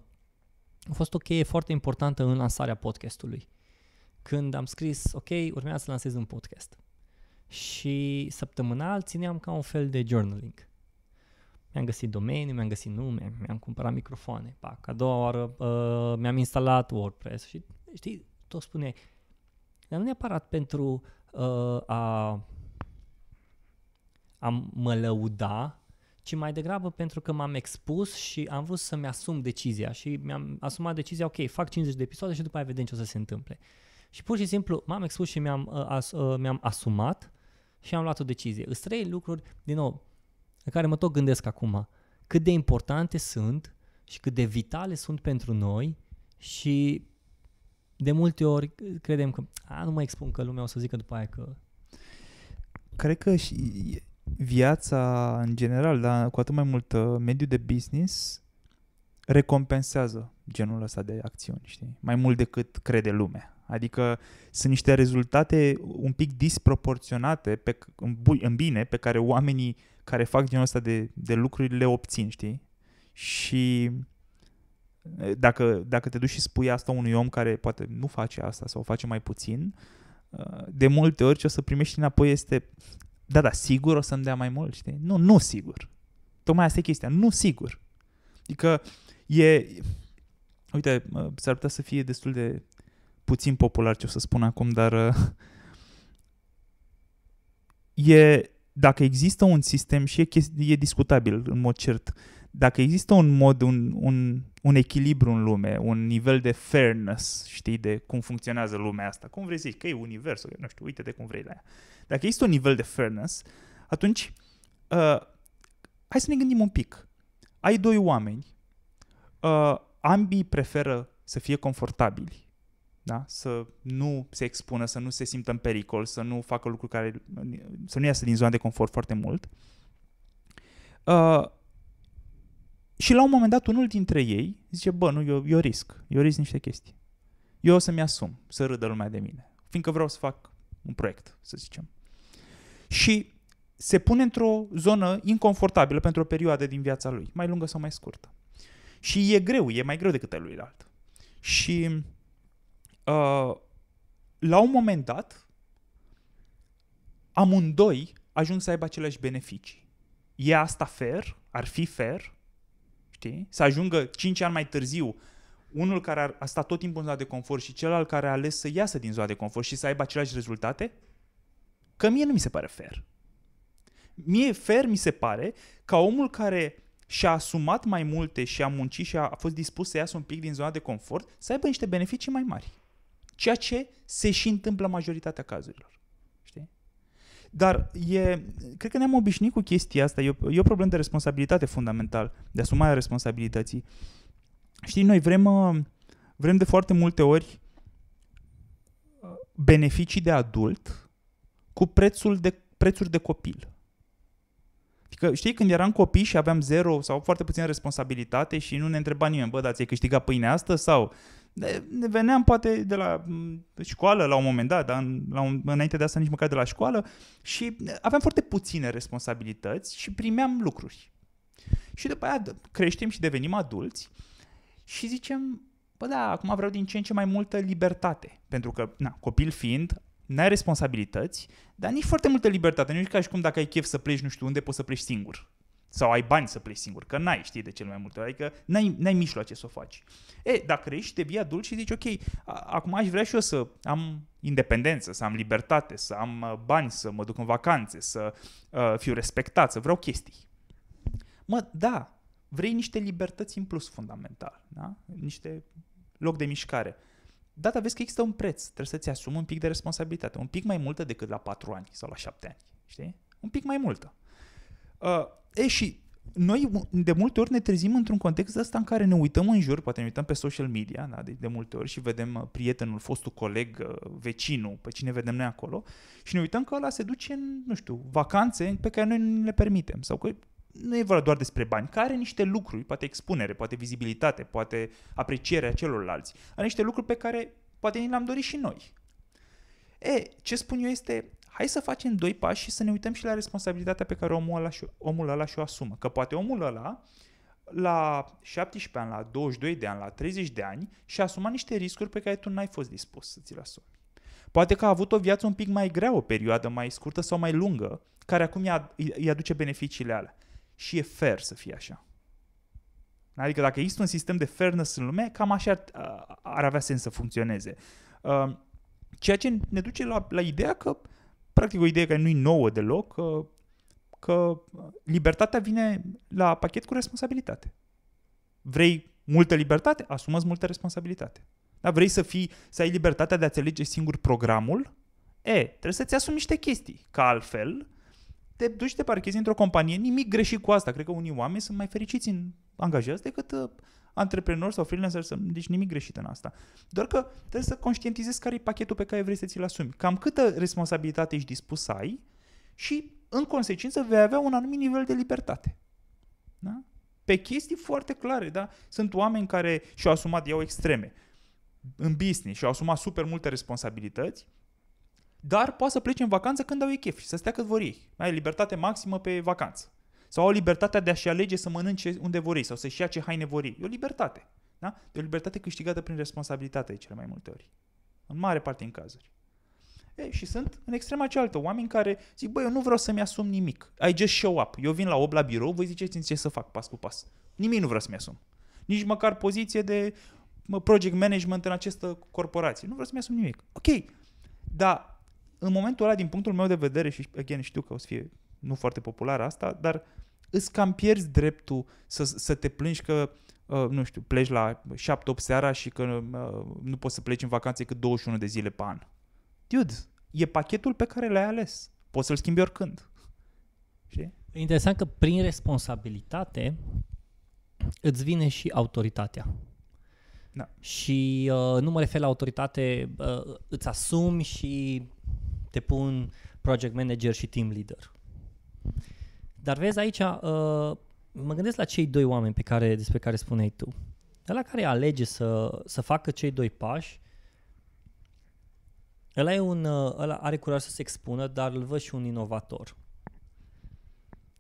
[SPEAKER 1] a fost o cheie foarte importantă în lansarea podcastului. Când am scris, ok, urmează să lansez un podcast. Și săptămânal țineam ca un fel de journaling. Mi-am găsit domeniu, mi-am găsit nume, mi-am cumpărat microfoane. Pac, a doua oară uh, mi-am instalat WordPress și știi, tot spune, dar nu neapărat pentru uh, a, a mă lăuda ci mai degrabă pentru că m-am expus și am vrut să-mi asum decizia și mi-am asumat decizia, ok, fac 50 de episoade și după aia vedem ce o să se întâmple. Și pur și simplu m-am expus și mi-am, uh, as, uh, mi-am asumat și am luat o decizie. Sunt trei lucruri, din nou, la care mă tot gândesc acum, cât de importante sunt și cât de vitale sunt pentru noi și de multe ori credem că a, nu mă expun că lumea o să zică după aia că...
[SPEAKER 2] Cred că și viața în general, dar cu atât mai mult uh, mediul de business recompensează genul ăsta de acțiuni, știi? Mai mult decât crede lumea. Adică sunt niște rezultate un pic disproporționate pe, în, în bine pe care oamenii care fac genul ăsta de, de lucruri le obțin, știi? Și uh, dacă, dacă te duci și spui asta unui om care poate nu face asta sau o face mai puțin, uh, de multe ori ce o să primești înapoi este da, da, sigur o să-mi dea mai mult, știi? Nu, nu sigur. Tocmai asta e chestia, nu sigur. Adică e, uite, s-ar putea să fie destul de puțin popular ce o să spun acum, dar uh, e, dacă există un sistem și e, chesti, e discutabil în mod cert dacă există un mod, un, un, un echilibru în lume, un nivel de fairness, știi, de cum funcționează lumea asta, cum vrei să zici, că e universul, nu știu, uite de cum vrei la ea. Dacă există un nivel de fairness, atunci uh, hai să ne gândim un pic. Ai doi oameni, uh, ambii preferă să fie confortabili, da? să nu se expună, să nu se simtă în pericol, să nu facă lucruri care, să nu iasă din zona de confort foarte mult. Uh, și la un moment dat unul dintre ei zice, bă, nu, eu, eu risc, eu risc niște chestii. Eu o să-mi asum să râdă lumea de mine, fiindcă vreau să fac un proiect, să zicem. Și se pune într-o zonă inconfortabilă pentru o perioadă din viața lui, mai lungă sau mai scurtă. Și e greu, e mai greu decât al lui alt. Și uh, la un moment dat, amândoi ajung să aibă aceleași beneficii. E asta fair? Ar fi fair? știi? Să ajungă 5 ani mai târziu unul care a stat tot timpul în zona de confort și celălalt care a ales să iasă din zona de confort și să aibă aceleași rezultate? Că mie nu mi se pare fair. Mie fair mi se pare ca omul care și-a asumat mai multe și a muncit și a, a fost dispus să iasă un pic din zona de confort, să aibă niște beneficii mai mari. Ceea ce se și întâmplă majoritatea cazurilor. Dar e, cred că ne-am obișnuit cu chestia asta. E o, e o problemă de responsabilitate fundamental, de asumarea responsabilității. Știi, noi vrem, uh, vrem de foarte multe ori uh, beneficii de adult cu prețul de, prețuri de copil. Adică, știi, când eram copii și aveam zero sau foarte puțină responsabilitate și nu ne întreba nimeni, bă, dar ți-ai câștigat pâine asta sau ne veneam poate de la școală la un moment dat, dar în, la un, înainte de asta nici măcar de la școală și aveam foarte puține responsabilități și primeam lucruri. Și după aia creștem și devenim adulți și zicem, bă da, acum vreau din ce în ce mai multă libertate. Pentru că, na, copil fiind, n-ai responsabilități, dar nici foarte multă libertate. Nu e ca și cum dacă ai chef să pleci nu știu unde, poți să pleci singur. Sau ai bani să pleci singur, că n-ai, știi, de cel mai multe ori, adică n-ai, n-ai mijloace să o faci. E, dacă te devii adult și zici, ok, a, acum aș vrea și eu să am independență, să am libertate, să am uh, bani, să mă duc în vacanțe, să uh, fiu respectat, să vreau chestii. Mă, da, vrei niște libertăți în plus fundamental, da? niște loc de mișcare. Data vezi că există un preț, trebuie să-ți asumi un pic de responsabilitate, un pic mai multă decât la 4 ani sau la 7 ani, știi? Un pic mai multă. Uh, e și noi de multe ori ne trezim într-un context ăsta în care ne uităm în jur, poate ne uităm pe social media da, de, de multe ori și vedem uh, prietenul, fostul coleg, uh, vecinul, pe cine vedem noi acolo și ne uităm că ăla se duce în, nu știu, vacanțe pe care noi nu le permitem sau că nu e vorba doar despre bani, care are niște lucruri, poate expunere, poate vizibilitate, poate aprecierea celorlalți, are niște lucruri pe care poate ni le-am dorit și noi. E, ce spun eu este, hai să facem doi pași și să ne uităm și la responsabilitatea pe care omul ăla și, omul ăla și-o asumă. Că poate omul ăla la 17 ani, la 22 de ani, la 30 de ani și a asumat niște riscuri pe care tu n-ai fost dispus să ți le asumi. Poate că a avut o viață un pic mai grea, o perioadă mai scurtă sau mai lungă, care acum îi aduce beneficiile alea. Și e fair să fie așa. Adică dacă există un sistem de fairness în lume, cam așa ar, ar avea sens să funcționeze. Ceea ce ne duce la, la ideea că practic o idee care nu-i nouă deloc, că, că libertatea vine la pachet cu responsabilitate. Vrei multă libertate? asumă multă responsabilitate. Da, vrei să fii, să ai libertatea de a-ți alege singur programul? E, trebuie să-ți asumi niște chestii, că altfel te duci te parchezi într-o companie, nimic greșit cu asta. Cred că unii oameni sunt mai fericiți în angajați decât antreprenor sau freelancer, să, deci nimic greșit în asta. Doar că trebuie să conștientizezi care e pachetul pe care vrei să ți-l asumi, cam câtă responsabilitate ești dispus să ai și, în consecință, vei avea un anumit nivel de libertate. Da? Pe chestii foarte clare, da? Sunt oameni care și-au asumat, iau extreme, în business și-au asumat super multe responsabilități, dar poate să plece în vacanță când au ei chef și să stea cât vor ei. Ai libertate maximă pe vacanță. Sau au libertatea de a-și alege să mănânce unde vor ei sau să-și ia ce haine vor ei. E o libertate. Da? E o libertate câștigată prin responsabilitate de cele mai multe ori. În mare parte în cazuri. E, și sunt în extrema cealaltă, oameni care zic, băi, eu nu vreau să-mi asum nimic. I just show up. Eu vin la 8 la birou, voi ziceți ce să fac pas cu pas. Nimic nu vreau să-mi asum. Nici măcar poziție de project management în această corporație. Nu vreau să-mi asum nimic. Ok, dar în momentul ăla, din punctul meu de vedere, și again, știu că o să fie nu foarte popular asta, dar îți cam pierzi dreptul să, să te plângi că Uh, nu știu, pleci la 7-8 seara și că uh, nu poți să pleci în vacanțe cât 21 de zile pe an. Dude, e pachetul pe care l-ai ales. Poți să-l schimbi oricând. Știi? E interesant că prin responsabilitate
[SPEAKER 1] îți vine și autoritatea. Da. Și uh, nu mă refer la autoritate, uh, îți asumi și te pun project manager și team leader. Dar vezi aici, uh, mă gândesc la cei doi oameni pe care, despre care spuneai tu. Ăla care alege să, să facă cei doi pași, ăla, e un, uh, ăla are curaj să se expună, dar îl văd și un inovator.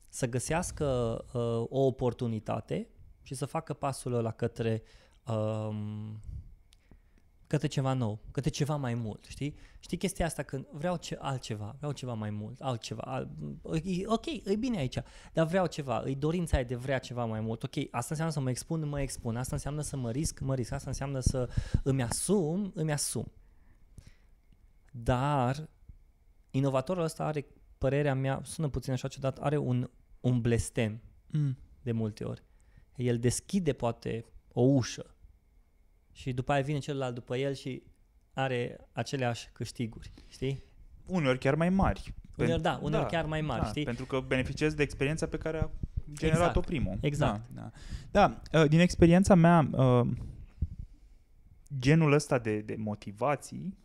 [SPEAKER 1] Să găsească uh, o oportunitate și să facă pasul ăla către uh, către ceva nou, către ceva mai mult, știi? Știi chestia asta când vreau ce altceva, vreau ceva mai mult, altceva, e, ok, e bine aici, dar vreau ceva, e dorința e de vrea ceva mai mult, ok, asta înseamnă să mă expun, mă expun, asta înseamnă să mă risc, mă risc, asta înseamnă să îmi asum, îmi asum. Dar inovatorul ăsta are, părerea mea, sună puțin așa ciudat, are un, un blestem mm. de multe ori. El deschide poate o ușă, și după aia vine celălalt după el și are aceleași câștiguri, știi?
[SPEAKER 2] Uneori chiar mai mari. Uneori, da, uneori da, chiar mai mari, da, știi? Pentru că beneficiezi de experiența pe care a generat-o exact, primul. Da, exact. Da, da. da, din experiența mea, ă, genul ăsta de, de motivații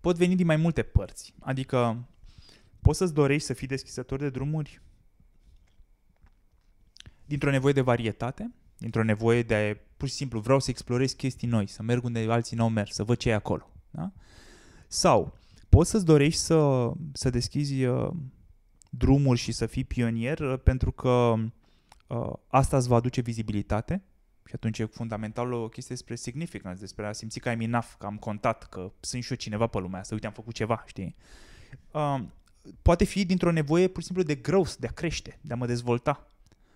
[SPEAKER 2] pot veni din mai multe părți. Adică poți să-ți dorești să fii deschizător de drumuri dintr-o nevoie de varietate, dintr-o nevoie de pur și simplu vreau să explorez chestii noi, să merg unde alții n-au mers, să văd ce e acolo. Da? Sau poți să-ți dorești să, să deschizi uh, drumuri și să fii pionier uh, pentru că uh, asta îți va aduce vizibilitate și atunci e fundamental o chestie despre significance, despre a simți că ai enough, că am contat, că sunt și eu cineva pe lumea asta, uite am făcut ceva, știi? Uh, poate fi dintr-o nevoie pur și simplu de growth, de a crește, de a mă dezvolta.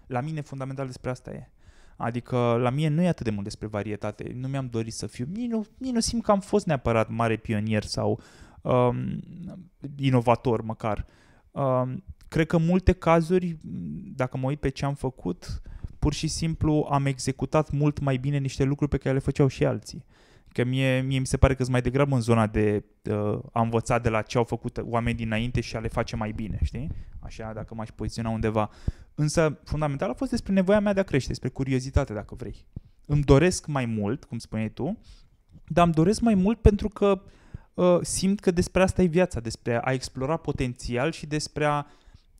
[SPEAKER 2] La mine fundamental despre asta e. Uh, Adică la mine nu e atât de mult despre varietate, nu mi-am dorit să fiu, nici nu, nici nu simt că am fost neapărat mare pionier sau um, inovator măcar. Um, cred că în multe cazuri, dacă mă uit pe ce am făcut, pur și simplu am executat mult mai bine niște lucruri pe care le făceau și alții. Că mie, mie mi se pare că sunt mai degrabă în zona de uh, a învăța de la ce au făcut oamenii dinainte și a le face mai bine, știi? Așa, dacă m-aș poziționa undeva. Însă, fundamental a fost despre nevoia mea de a crește, despre curiozitate, dacă vrei. Îmi doresc mai mult, cum spuneai tu, dar îmi doresc mai mult pentru că uh, simt că despre asta e viața, despre a explora potențial și despre a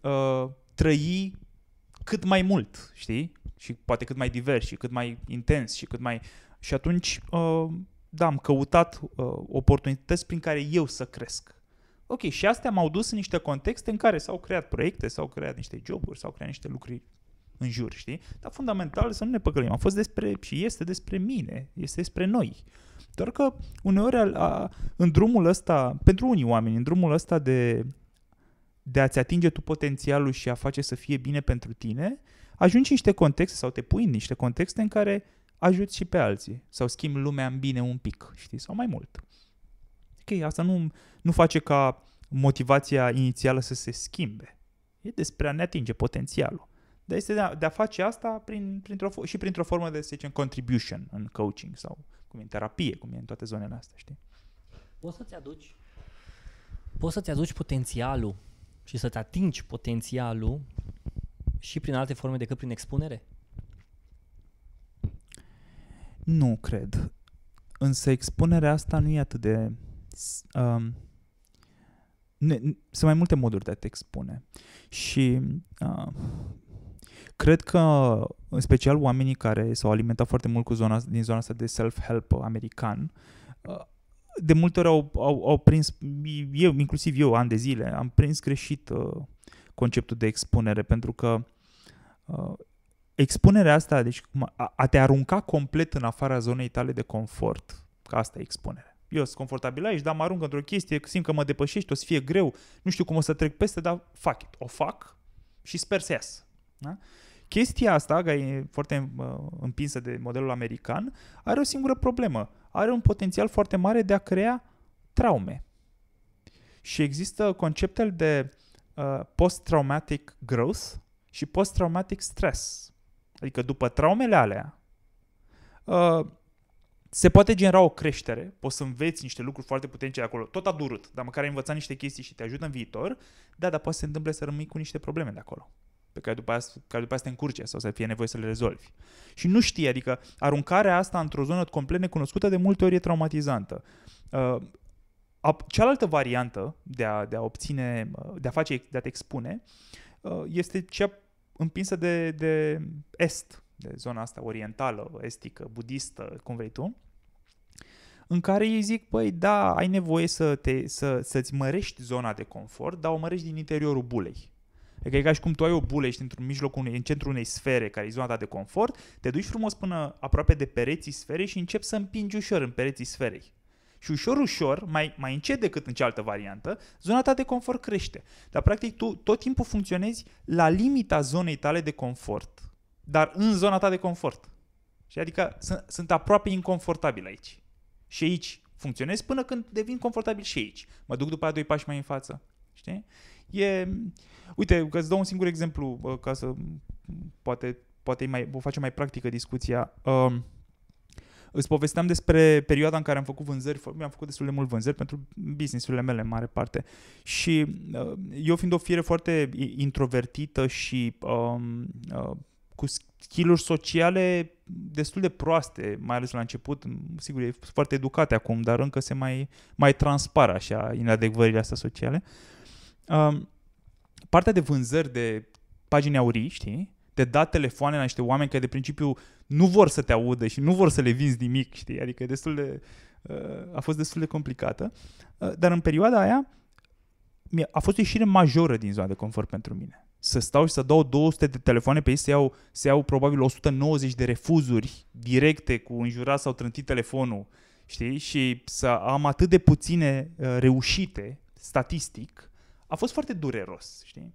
[SPEAKER 2] uh, trăi cât mai mult, știi? Și poate cât mai divers și cât mai intens și cât mai... Și atunci uh, da, am căutat uh, oportunități prin care eu să cresc. Ok, și astea m-au dus în niște contexte în care s-au creat proiecte, s-au creat niște joburi, s-au creat niște lucruri în jur, știi? Dar fundamental să nu ne păcălim. A fost despre și este despre mine, este despre noi. Doar că uneori a, a, în drumul ăsta, pentru unii oameni, în drumul ăsta de, de a-ți atinge tu potențialul și a face să fie bine pentru tine, ajungi în niște contexte sau te pui în niște contexte în care ajut și pe alții sau schimb lumea în bine un pic, știi, sau mai mult. Ok, asta nu, nu face ca motivația inițială să se schimbe. E despre a ne atinge potențialul. Dar este de a, de a face asta prin, printr-o, și printr-o formă de, să zicem, contribution în coaching sau cum e în terapie, cum e în toate zonele astea, știi?
[SPEAKER 1] Poți să-ți aduci,
[SPEAKER 2] poți să-ți aduci potențialul
[SPEAKER 1] și să-ți atingi potențialul și prin alte forme decât prin expunere?
[SPEAKER 2] Nu cred. Însă expunerea asta nu e atât de... Um, ne, sunt mai multe moduri de a te expune. Și uh, cred că, în special, oamenii care s-au alimentat foarte mult cu zona, din zona asta de self-help american, uh, de multe ori au, au, au prins, eu, inclusiv eu, ani de zile, am prins greșit uh, conceptul de expunere, pentru că uh, expunerea asta, deci a, a te arunca complet în afara zonei tale de confort, că asta e expunerea. Eu sunt confortabil aici, dar mă arunc într-o chestie, simt că mă depășești, o să fie greu, nu știu cum o să trec peste, dar fac it. O fac și sper să iasă. Da? Chestia asta, care e foarte împinsă de modelul american, are o singură problemă. Are un potențial foarte mare de a crea traume. Și există conceptele de uh, post-traumatic growth și post-traumatic stress adică după traumele alea, uh, se poate genera o creștere, poți să înveți niște lucruri foarte puternice de acolo. Tot a durut, dar măcar ai învățat niște chestii și te ajută în viitor, da, dar poate să se întâmple să rămâi cu niște probleme de acolo pe care după, aia, care după aia să te încurce sau să fie nevoie să le rezolvi. Și nu știi, adică aruncarea asta într-o zonă complet necunoscută de multe ori e traumatizantă. Uh, cealaltă variantă de a, de a obține, uh, de a face, de a te expune, este cea împinsă de, de est, de zona asta orientală, estică, budistă, cum vrei tu, în care ei zic, păi da, ai nevoie să te, să, să-ți mărești zona de confort, dar o mărești din interiorul bulei. Adică e ca și cum tu ai o bulă, ești într-un mijloc, unei, în centrul unei sfere care e zona ta de confort, te duci frumos până aproape de pereții sferei și începi să împingi ușor în pereții sferei și ușor, ușor, mai, mai încet decât în cealaltă variantă, zona ta de confort crește. Dar practic tu tot timpul funcționezi la limita zonei tale de confort, dar în zona ta de confort. Și adică sunt, sunt aproape inconfortabil aici. Și aici funcționez până când devin confortabil și aici. Mă duc după aia doi pași mai în față. Știi? E... Uite, că îți dau un singur exemplu ca să poate, poate mai, o facem mai practică discuția. Uh, Îți povesteam despre perioada în care am făcut vânzări, mi-am făcut destul de mult vânzări pentru businessurile mele în mare parte. Și uh, eu fiind o fire foarte introvertită și um, uh, cu skill sociale destul de proaste, mai ales la început, sigur, e foarte educate acum, dar încă se mai, mai transpară așa adecvările astea sociale. Um, partea de vânzări de pagini aurii, știi? te da telefoane la niște oameni care de principiu nu vor să te audă și nu vor să le vinzi nimic, știi? Adică e destul de, uh, a fost destul de complicată. Uh, dar în perioada aia a fost o ieșire majoră din zona de confort pentru mine. Să stau și să dau 200 de telefoane pe ei, să iau, să iau probabil 190 de refuzuri directe cu înjurat sau trântit telefonul, știi? Și să am atât de puține uh, reușite statistic, a fost foarte dureros, știi?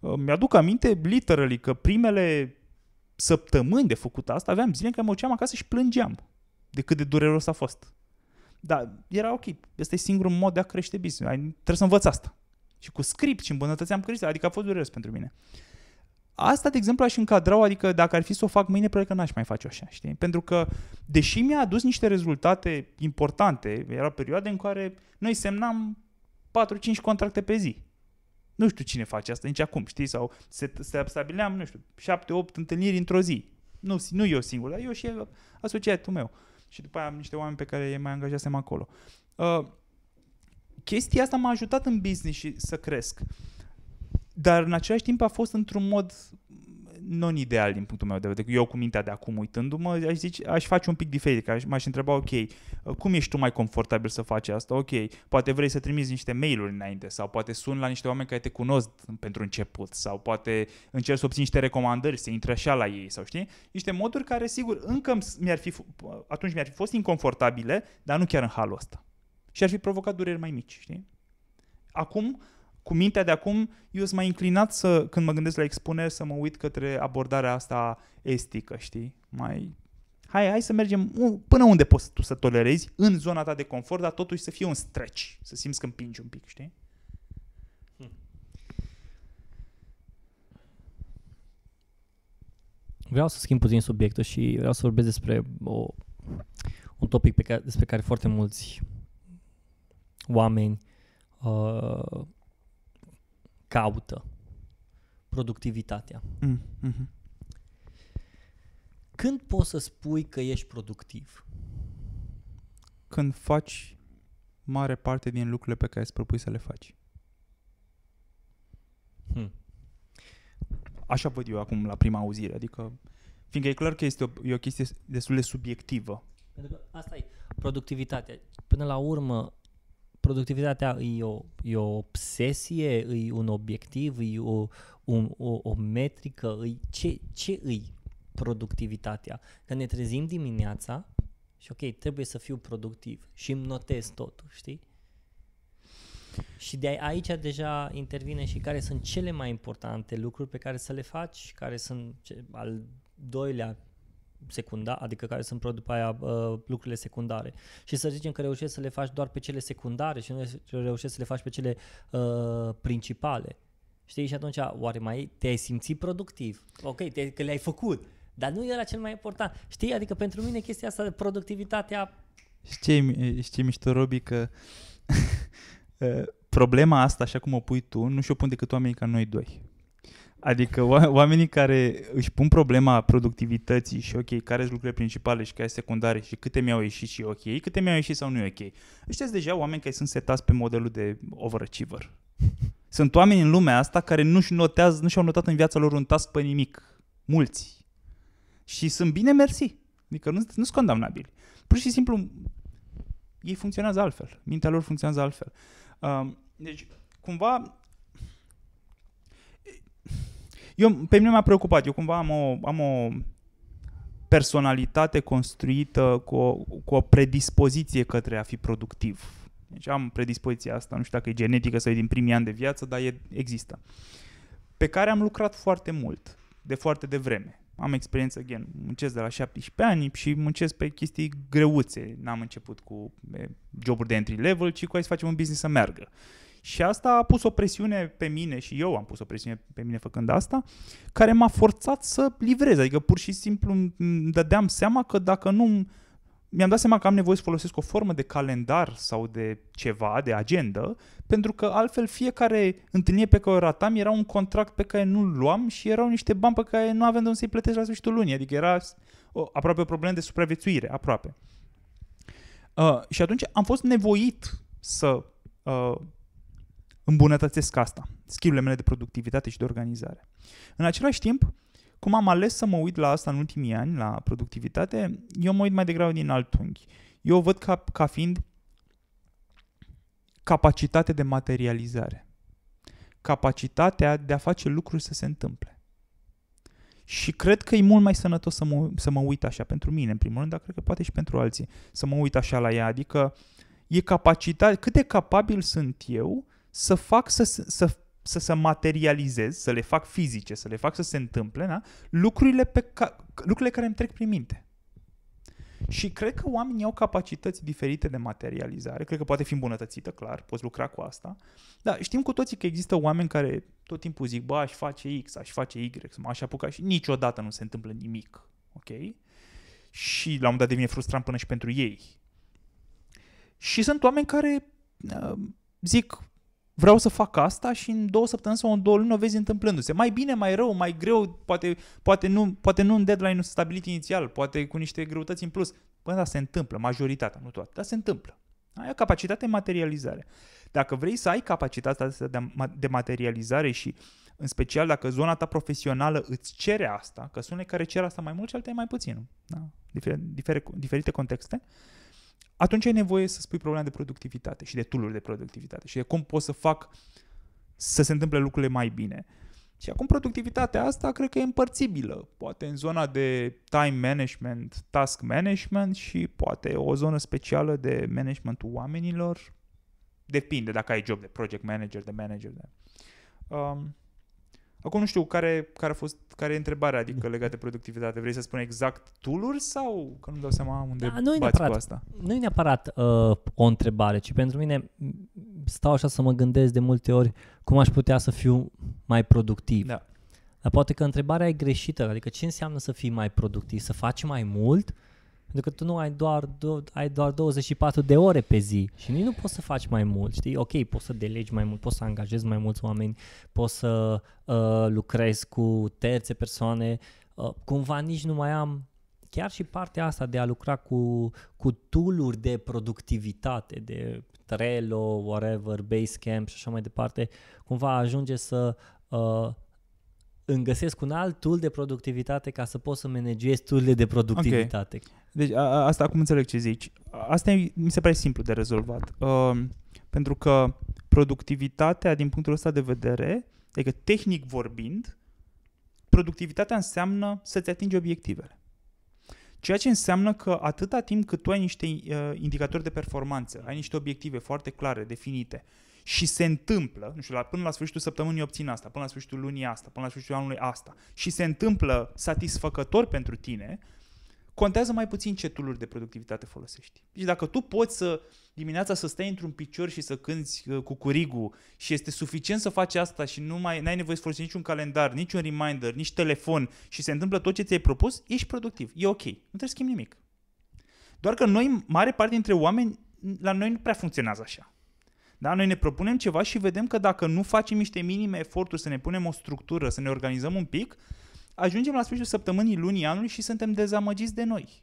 [SPEAKER 2] Uh, mi-aduc aminte, literally, că primele săptămâni de făcut asta, aveam zile în care mă duceam acasă și plângeam de cât de dureros a fost. Dar era ok, Este e singurul mod de a crește business. Ai, trebuie să învăț asta. Și cu script și îmbunătățeam creșterea, adică a fost dureros pentru mine. Asta, de exemplu, aș încadra, adică dacă ar fi să o fac mâine, probabil că n-aș mai face așa, știi? Pentru că, deși mi-a adus niște rezultate importante, era perioade în care noi semnam 4-5 contracte pe zi. Nu știu cine face asta nici acum, știi? Sau se, se stabileam, nu știu, șapte, opt întâlniri într-o zi. Nu, nu eu singur, dar eu și el, asociatul meu. Și după aia am niște oameni pe care mai angajasem acolo. Uh, chestia asta m-a ajutat în business și să cresc. Dar în același timp a fost într-un mod non-ideal din punctul meu de vedere. Eu cu mintea de acum uitându-mă, aș, zice, aș face un pic diferit, că aș, m-aș întreba, ok, cum ești tu mai confortabil să faci asta? Ok, poate vrei să trimiți niște mail-uri înainte sau poate sun la niște oameni care te cunosc pentru început sau poate încerci să obții niște recomandări, să intri așa la ei sau știi? Niște moduri care, sigur, încă mi-ar fi, atunci mi-ar fi fost inconfortabile, dar nu chiar în halul ăsta. Și ar fi provocat dureri mai mici, știi? Acum, cu mintea de acum, eu sunt mai înclinat să, când mă gândesc la expuneri, să mă uit către abordarea asta estică, știi? Mai... Hai, hai să mergem până unde poți tu să tolerezi, în zona ta de confort, dar totuși să fie un stretch, să simți că împingi un pic, știi? Hmm.
[SPEAKER 1] Vreau să schimb puțin subiectul și vreau să vorbesc despre o, un topic pe care, despre care foarte mulți oameni uh, caută productivitatea. Mm, hmm
[SPEAKER 2] Când poți să spui că ești
[SPEAKER 1] productiv?
[SPEAKER 2] Când faci mare parte din lucrurile pe care îți propui să le faci. Hmm. Așa văd eu acum la prima auzire, adică fiindcă e clar că este o, e o chestie destul de subiectivă.
[SPEAKER 1] Pentru că asta e productivitatea. Până la urmă, productivitatea e o, e o obsesie, e un obiectiv, e o, un, o, o metrică, e ce, ce e productivitatea? Că ne trezim dimineața și ok, trebuie să fiu productiv și îmi notez totul, știi? Și de aici deja intervine și care sunt cele mai importante lucruri pe care să le faci, care sunt al doilea secunda, adică care sunt produs după aia uh, lucrurile secundare. Și să zicem că reușești să le faci doar pe cele secundare și nu reușești să le faci pe cele uh, principale. Știi? Și atunci, oare mai te-ai simțit productiv? Ok, te, că le-ai făcut, dar nu era cel mai important. Știi? Adică pentru mine chestia asta de productivitatea...
[SPEAKER 2] Știi, știi mișto, Robi, că uh, problema asta, așa cum o pui tu, nu și-o pun decât oamenii ca noi doi. Adică oamenii care își pun problema productivității și ok, care sunt lucrurile principale și care sunt secundare și câte mi-au ieșit și ok, câte mi-au ieșit sau nu e ok. Ăștia deja oameni care sunt setați pe modelul de overachiever. Sunt oameni în lumea asta care nu-și notează, nu și-au notat în viața lor un task pe nimic. Mulți. Și sunt bine mersi. Adică nu, nu sunt condamnabili. Pur și simplu ei funcționează altfel. Mintea lor funcționează altfel. Uh, deci, cumva, eu, pe mine m-a preocupat. Eu cumva am o, am o personalitate construită cu o, cu o predispoziție către a fi productiv. Deci am predispoziția asta, nu știu dacă e genetică sau e din primii ani de viață, dar e, există. Pe care am lucrat foarte mult, de foarte devreme. Am experiență, gen, muncesc de la 17 ani și muncesc pe chestii greuțe. N-am început cu joburi de entry level, ci cu hai să facem un business să meargă. Și asta a pus o presiune pe mine și eu am pus o presiune pe mine făcând asta, care m-a forțat să livrez. Adică pur și simplu îmi dădeam seama că dacă nu mi-am dat seama că am nevoie să folosesc o formă de calendar sau de ceva, de agenda, pentru că altfel fiecare întâlnire pe care o ratam era un contract pe care nu-l luam și erau niște bani pe care nu aveam de unde să-i plătesc la sfârșitul lunii. Adică era o, aproape o problemă de supraviețuire, aproape. Uh, și atunci am fost nevoit să uh, îmbunătățesc asta, skillurile mele de productivitate și de organizare. În același timp, cum am ales să mă uit la asta în ultimii ani, la productivitate, eu mă uit mai degrabă din alt unghi. Eu o văd ca, ca fiind capacitate de materializare. Capacitatea de a face lucruri să se întâmple. Și cred că e mult mai sănătos să mă, să mă uit așa pentru mine, în primul rând, dar cred că poate și pentru alții, să mă uit așa la ea. Adică e capacitatea, cât de capabil sunt eu să fac să, să, să se materializez, să le fac fizice, să le fac să se întâmple, da? lucrurile, pe ca, lucrurile care îmi trec prin minte. Și cred că oamenii au capacități diferite de materializare, cred că poate fi îmbunătățită, clar, poți lucra cu asta. Dar știm cu toții că există oameni care tot timpul zic, bă, aș face X, aș face Y, mă aș apuca și niciodată nu se întâmplă nimic, ok? Și la un moment dat devine frustrant până și pentru ei. Și sunt oameni care uh, zic, vreau să fac asta și în două săptămâni sau în două luni o vezi întâmplându-se. Mai bine, mai rău, mai greu, poate, poate, nu, poate nu în deadline-ul stabilit inițial, poate cu niște greutăți în plus. Bă, dar se întâmplă, majoritatea, nu toate, dar se întâmplă. Ai o capacitate de materializare. Dacă vrei să ai capacitatea asta de materializare și în special dacă zona ta profesională îți cere asta, că sunt care cer asta mai mult și alte mai puțin, da? Difer, difer, diferite contexte, uh, atunci ai nevoie să spui problema de productivitate și de tool de productivitate și de cum pot să fac să se întâmple lucrurile mai bine. Și acum productivitatea asta cred că e împărțibilă, poate în zona de time management, task management și poate o zonă specială de managementul oamenilor. Depinde dacă ai job de project manager, de manager. De... Um, Acum nu știu care, care a fost care e întrebarea, adică legată de productivitate. Vrei să spun exact tooluri sau că nu dau seama unde da, nu neapărat, cu asta?
[SPEAKER 1] Nu e neapărat uh, o întrebare, ci pentru mine stau așa să mă gândesc de multe ori cum aș putea să fiu mai productiv. Da. Dar poate că întrebarea e greșită, adică ce înseamnă să fii mai productiv? Să faci mai mult? Uh, pentru că tu nu ai doar, do- ai doar 24 de ore pe zi și nici nu poți să faci mai mult, știi? Ok, poți să delegi mai mult, poți să angajezi mai mulți oameni, poți să uh, lucrezi cu terțe persoane, uh, cumva nici nu mai am chiar și partea asta de a lucra cu, cu tool de productivitate, de Trello, whatever, Basecamp și așa mai departe, cumva ajunge să uh, îmi găsesc un alt tool de productivitate ca să pot să
[SPEAKER 2] managez tool de productivitate. Okay. Deci a, asta acum înțeleg ce zici. Asta e, mi se pare simplu de rezolvat. Uh, pentru că productivitatea din punctul ăsta de vedere, adică tehnic vorbind, productivitatea înseamnă să-ți atingi obiectivele. Ceea ce înseamnă că atâta timp cât tu ai niște uh, indicatori de performanță, ai niște obiective foarte clare, definite, uh, și se întâmplă, nu știu, la, până la sfârșitul săptămânii obțin asta, până la sfârșitul lunii asta, până la sfârșitul anului asta și se întâmplă satisfăcător pentru tine, contează mai puțin ce tool de productivitate folosești. Deci dacă tu poți să dimineața să stai într-un picior și să cânți uh, cu curigul și este suficient să faci asta și nu mai ai nevoie să folosești niciun calendar, niciun reminder, nici telefon și se întâmplă tot ce ți-ai propus, ești productiv. E ok. Nu trebuie să schimbi nimic. Doar că noi, mare parte dintre oameni, la noi nu prea funcționează așa. Da? Noi ne propunem ceva și vedem că dacă nu facem niște minime eforturi să ne punem o structură, să ne organizăm un pic, ajungem la sfârșitul săptămânii, lunii, anului și suntem dezamăgiți de noi.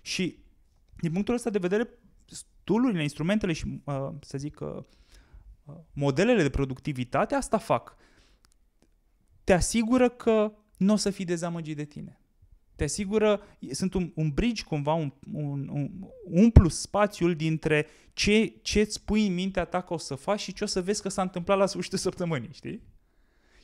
[SPEAKER 2] Și din punctul ăsta de vedere, toolurile, instrumentele și, uh, să zic, uh, uh, modelele de productivitate asta fac. Te asigură că nu o să fii dezamăgit de tine te asigură, sunt un, un bridge cumva, un, un, un, plus spațiul dintre ce, ce îți pui în mintea ta că o să faci și ce o să vezi că s-a întâmplat la sfârșitul săptămânii, știi?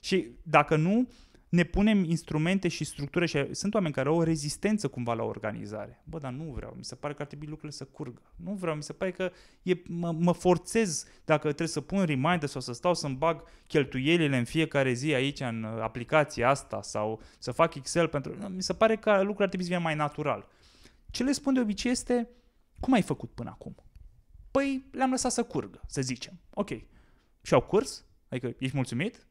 [SPEAKER 2] Și dacă nu, ne punem instrumente și structură și sunt oameni care au o rezistență cumva la organizare. Bă, dar nu vreau, mi se pare că ar trebui lucrurile să curgă. Nu vreau, mi se pare că e, mă, mă forțez dacă trebuie să pun reminder sau să stau să-mi bag cheltuielile în fiecare zi aici în aplicația asta sau să fac Excel pentru... Mi se pare că lucrurile ar trebui să vină mai natural. Ce le spun de obicei este, cum ai făcut până acum? Păi le-am lăsat să curgă, să zicem. Ok. Și au curs? Adică ești mulțumit?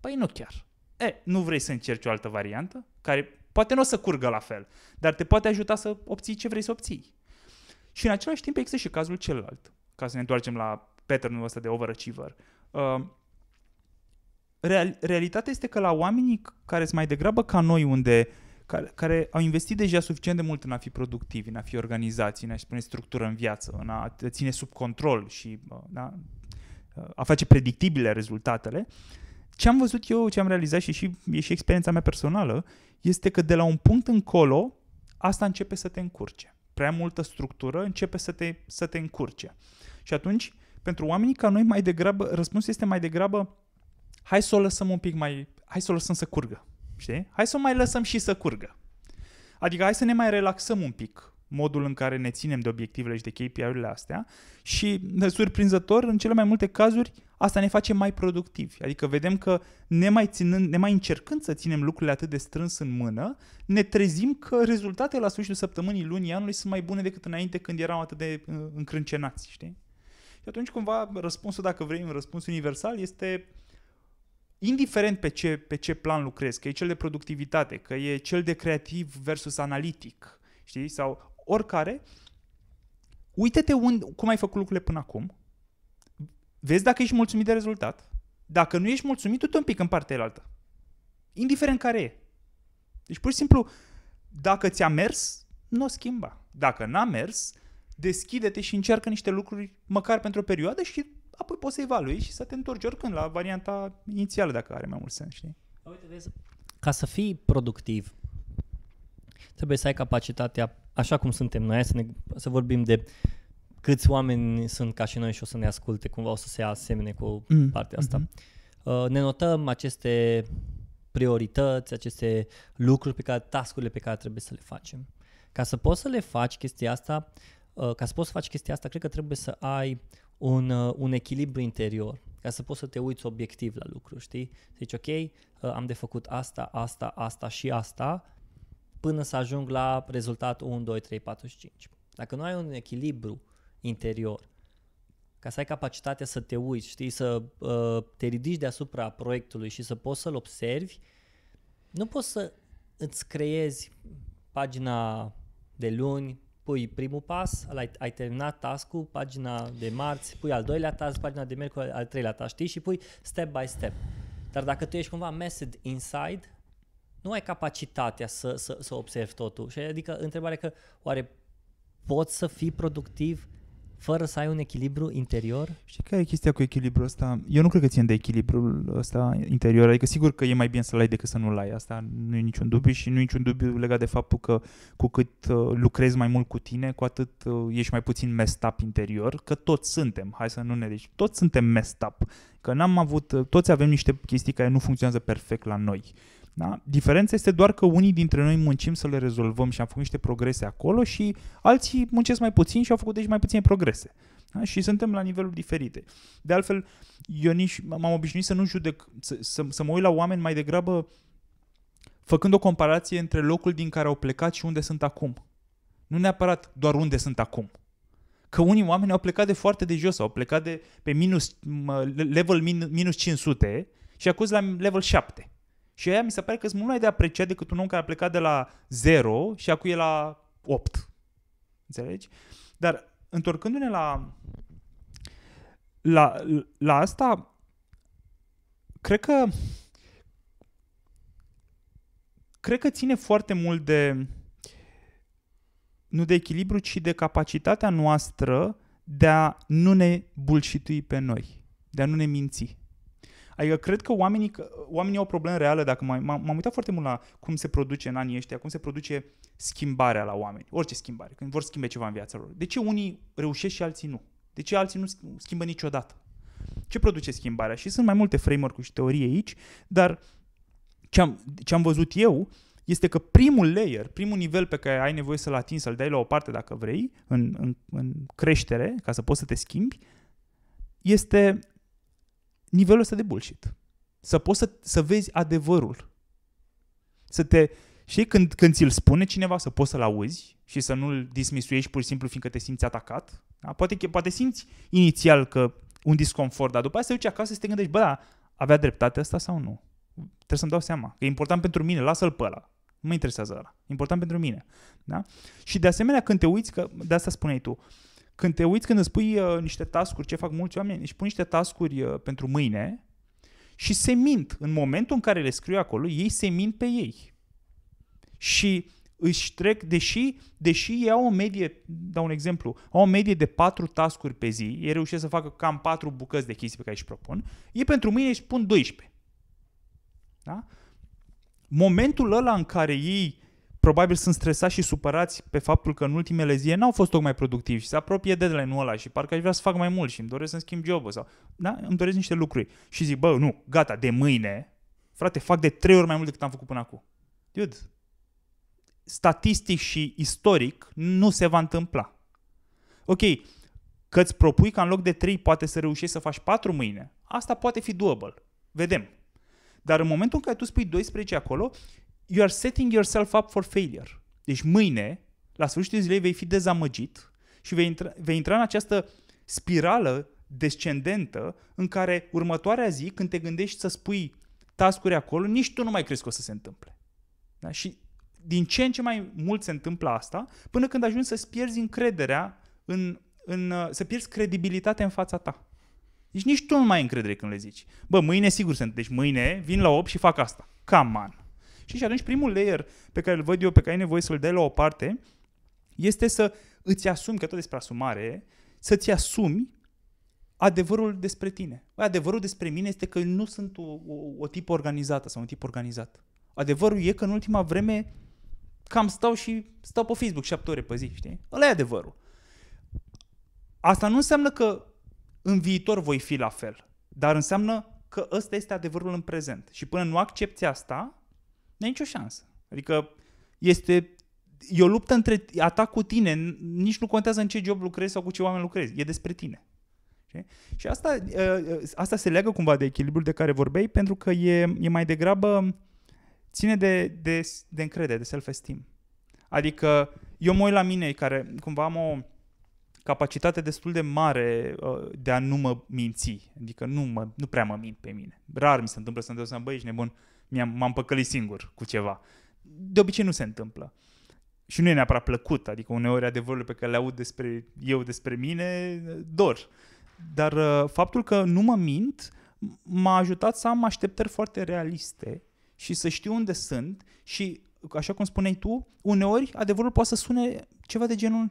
[SPEAKER 2] Păi nu chiar E, nu vrei să încerci o altă variantă, care poate nu o să curgă la fel, dar te poate ajuta să obții ce vrei să obții. Și în același timp există și cazul celălalt, ca să ne întoarcem la patternul ăsta de overachiever. Uh, real, realitatea este că la oamenii care sunt mai degrabă ca noi unde care, care au investit deja suficient de mult în a fi productivi, în a fi organizați, în a-și pune structură în viață, în a ține sub control și da, a face predictibile rezultatele, uh, ce am văzut eu, ce am realizat și, și e și experiența mea personală, este că de la un punct încolo, asta începe să te încurce. Prea multă structură începe să te, să te încurce. Și atunci, pentru oamenii ca noi, mai degrabă, răspunsul este mai degrabă, hai să o lăsăm un pic mai, hai să o lăsăm să curgă. Știi? Hai să o mai lăsăm și să curgă. Adică hai să ne mai relaxăm un pic modul în care ne ținem de obiectivele și de KPI-urile astea și, surprinzător, în cele mai multe cazuri, asta ne face mai productivi. Adică vedem că ne mai, ținând, ne mai încercând să ținem lucrurile atât de strâns în mână, ne trezim că rezultatele la sfârșitul săptămânii, lunii, anului sunt mai bune decât înainte când eram atât de încrâncenați, știi? Și atunci cumva răspunsul, dacă vrei un răspuns universal, este indiferent pe ce, pe ce plan lucrezi, că e cel de productivitate, că e cel de creativ versus analitic, știi? Sau oricare, uite-te unde, cum ai făcut lucrurile până acum, vezi dacă ești mulțumit de rezultat, dacă nu ești mulțumit, du-te un pic în partea altă. Indiferent care e. Deci pur și simplu, dacă ți-a mers, nu o schimba. Dacă n-a mers, deschide-te și încearcă niște lucruri, măcar pentru o perioadă și apoi poți să evaluezi și să te întorci oricând la varianta inițială, dacă are mai mult sens, știi? Uite, vezi,
[SPEAKER 1] ca să fii productiv, trebuie să ai capacitatea așa cum suntem noi, să, ne, să vorbim de câți oameni sunt ca și noi și o să ne asculte, cumva o să se asemene cu mm. partea asta. Mm-hmm. Uh, ne notăm aceste priorități, aceste lucruri pe care, tascurile pe care trebuie să le facem. Ca să poți să le faci chestia asta, uh, ca să poți să faci chestia asta, cred că trebuie să ai un, uh, un echilibru interior, ca să poți să te uiți obiectiv la lucru, știi? Deci, ok, uh, am de făcut asta, asta, asta și asta, până să ajung la rezultatul 1, 2, 3, 4 și 5. Dacă nu ai un echilibru interior, ca să ai capacitatea să te uiți, știi, să uh, te ridici deasupra proiectului și să poți să-l observi, nu poți să îți creezi pagina de luni, pui primul pas, ai, ai terminat task-ul, pagina de marți, pui al doilea task, pagina de miercuri, al treilea task, știi, și pui step by step. Dar dacă tu ești cumva messed inside, nu ai capacitatea să, să, să observi totul. Și adică întrebarea că oare poți să fii productiv
[SPEAKER 2] fără să ai un echilibru interior? Știi care e chestia cu echilibrul ăsta? Eu nu cred că țin de echilibrul ăsta interior, adică sigur că e mai bine să-l ai decât să nu-l ai, asta nu e niciun dubiu și nu e niciun dubiu legat de faptul că cu cât uh, lucrezi mai mult cu tine, cu atât uh, ești mai puțin messed up interior, că toți suntem, hai să nu ne deci, toți suntem messed up, că n-am avut, uh, toți avem niște chestii care nu funcționează perfect la noi. Da? Diferența este doar că unii dintre noi muncim să le rezolvăm și am făcut niște progrese acolo și alții muncesc mai puțin și au făcut deci mai puține progrese. Da? Și suntem la niveluri diferite. De altfel, eu nici m-am obișnuit să nu judec, să, să, să mă uit la oameni mai degrabă făcând o comparație între locul din care au plecat și unde sunt acum. Nu neapărat doar unde sunt acum. Că unii oameni au plecat de foarte de jos, au plecat de pe minus, level minus 500 și acum la level 7. Și aia mi se pare că sunt mult mai de apreciat decât un om care a plecat de la 0 și acum e la 8. Înțelegi? Dar întorcându-ne la, la, la asta, cred că cred că ține foarte mult de nu de echilibru, ci de capacitatea noastră de a nu ne bulșitui pe noi, de a nu ne minți. Adică cred că oamenii, oamenii au o problemă reală, dacă m-am, m-am uitat foarte mult la cum se produce în anii ăștia, cum se produce schimbarea la oameni, orice schimbare, când vor schimbe ceva în viața lor. De ce unii reușesc și alții nu? De ce alții nu schimbă niciodată? Ce produce schimbarea? Și sunt mai multe framework-uri și teorie aici, dar ce am, ce am văzut eu este că primul layer, primul nivel pe care ai nevoie să-l atingi, să-l dai la o parte dacă vrei, în, în, în creștere, ca să poți să te schimbi, este nivelul ăsta de bullshit. Să poți să, să vezi adevărul. Să te... și când, când ți-l spune cineva să poți să-l auzi și să nu-l dismisuiești pur și simplu fiindcă te simți atacat? Da? Poate, poate simți inițial că un disconfort, dar după aceea să duci acasă și te gândești, bă, da, avea dreptate asta sau nu? Trebuie să-mi dau seama. E important pentru mine, lasă-l pe ăla. Nu mă interesează ăla. E important pentru mine. Da? Și de asemenea, când te uiți, că de asta spuneai tu, uh, când te uiți, când îți pui uh, niște tascuri, ce fac mulți oameni, își pun niște tascuri uh, pentru mâine și se mint. În momentul în care le scriu acolo, ei se mint pe ei. Și își trec, deși, deși ei au o medie, dau un exemplu, au o medie de patru tascuri pe zi, ei reușesc să facă cam patru bucăți de chestii pe care își propun, ei pentru mâine își pun 12. Da? Momentul ăla în care ei probabil sunt stresați și supărați pe faptul că în ultimele zile n-au fost tocmai productivi și se apropie deadline-ul ăla și parcă aș vrea să fac mai mult și îmi doresc să-mi schimb job sau, da, îmi doresc niște lucruri. Și zic, bă, nu, gata, de mâine, frate, fac de trei ori mai mult decât am făcut până acum. Dude, statistic și istoric nu se va întâmpla. Ok, că îți propui ca în loc de 3 poate să reușești să faci 4 mâine, asta poate fi doable. Vedem. Dar în momentul în care tu spui 12 acolo, you are setting yourself up for failure. Deci mâine, la sfârșitul zilei, vei fi dezamăgit și vei intra, vei intra în această spirală descendentă în care următoarea zi, când te gândești să spui tascuri acolo, nici tu nu mai crezi că o să se întâmple. Da? Și din ce în ce mai mult se întâmplă asta, până când ajungi să-ți pierzi încrederea, în, în, să pierzi credibilitatea în fața ta. Deci nici tu nu mai ai încredere când le zici. Bă, mâine sigur sunt. Deci mâine vin la 8 și fac asta. Come on. Și și atunci primul layer pe care îl văd eu, pe care ai nevoie să-l dai la o parte, este să îți asumi, că tot despre asumare, să-ți asumi adevărul despre tine. Adevărul despre mine este că nu sunt o, o, o tip organizată sau un tip organizat. Adevărul e că în ultima vreme cam stau și stau pe Facebook șapte ore pe zi, știi? Ăla e adevărul. Asta nu înseamnă că în viitor voi fi la fel, dar înseamnă că ăsta este adevărul în prezent. Și până nu accepti asta, nu ai nicio șansă. Adică este e o luptă între atac ta cu tine, nici nu contează în ce job lucrezi sau cu ce oameni lucrezi, e despre tine. Și asta, asta se leagă cumva de echilibrul de care vorbeai, pentru că e, e mai degrabă ține de, de, de încredere, de self-esteem. Adică eu mă uit la mine care cumva am o capacitate destul de mare uh, de a nu mă minți. Adică nu, mă, nu prea mă mint pe mine. Rar mi se întâmplă să-mi dau seama, băi, ești nebun, mi-am, m-am păcălit singur cu ceva. De obicei nu se întâmplă. Și nu e neapărat plăcut, adică uneori adevărul pe care le aud despre eu despre mine, dor. Dar uh, faptul că nu mă mint m-a ajutat să am așteptări foarte realiste și să știu unde sunt și, așa cum spuneai tu, uneori adevărul poate să sune ceva de genul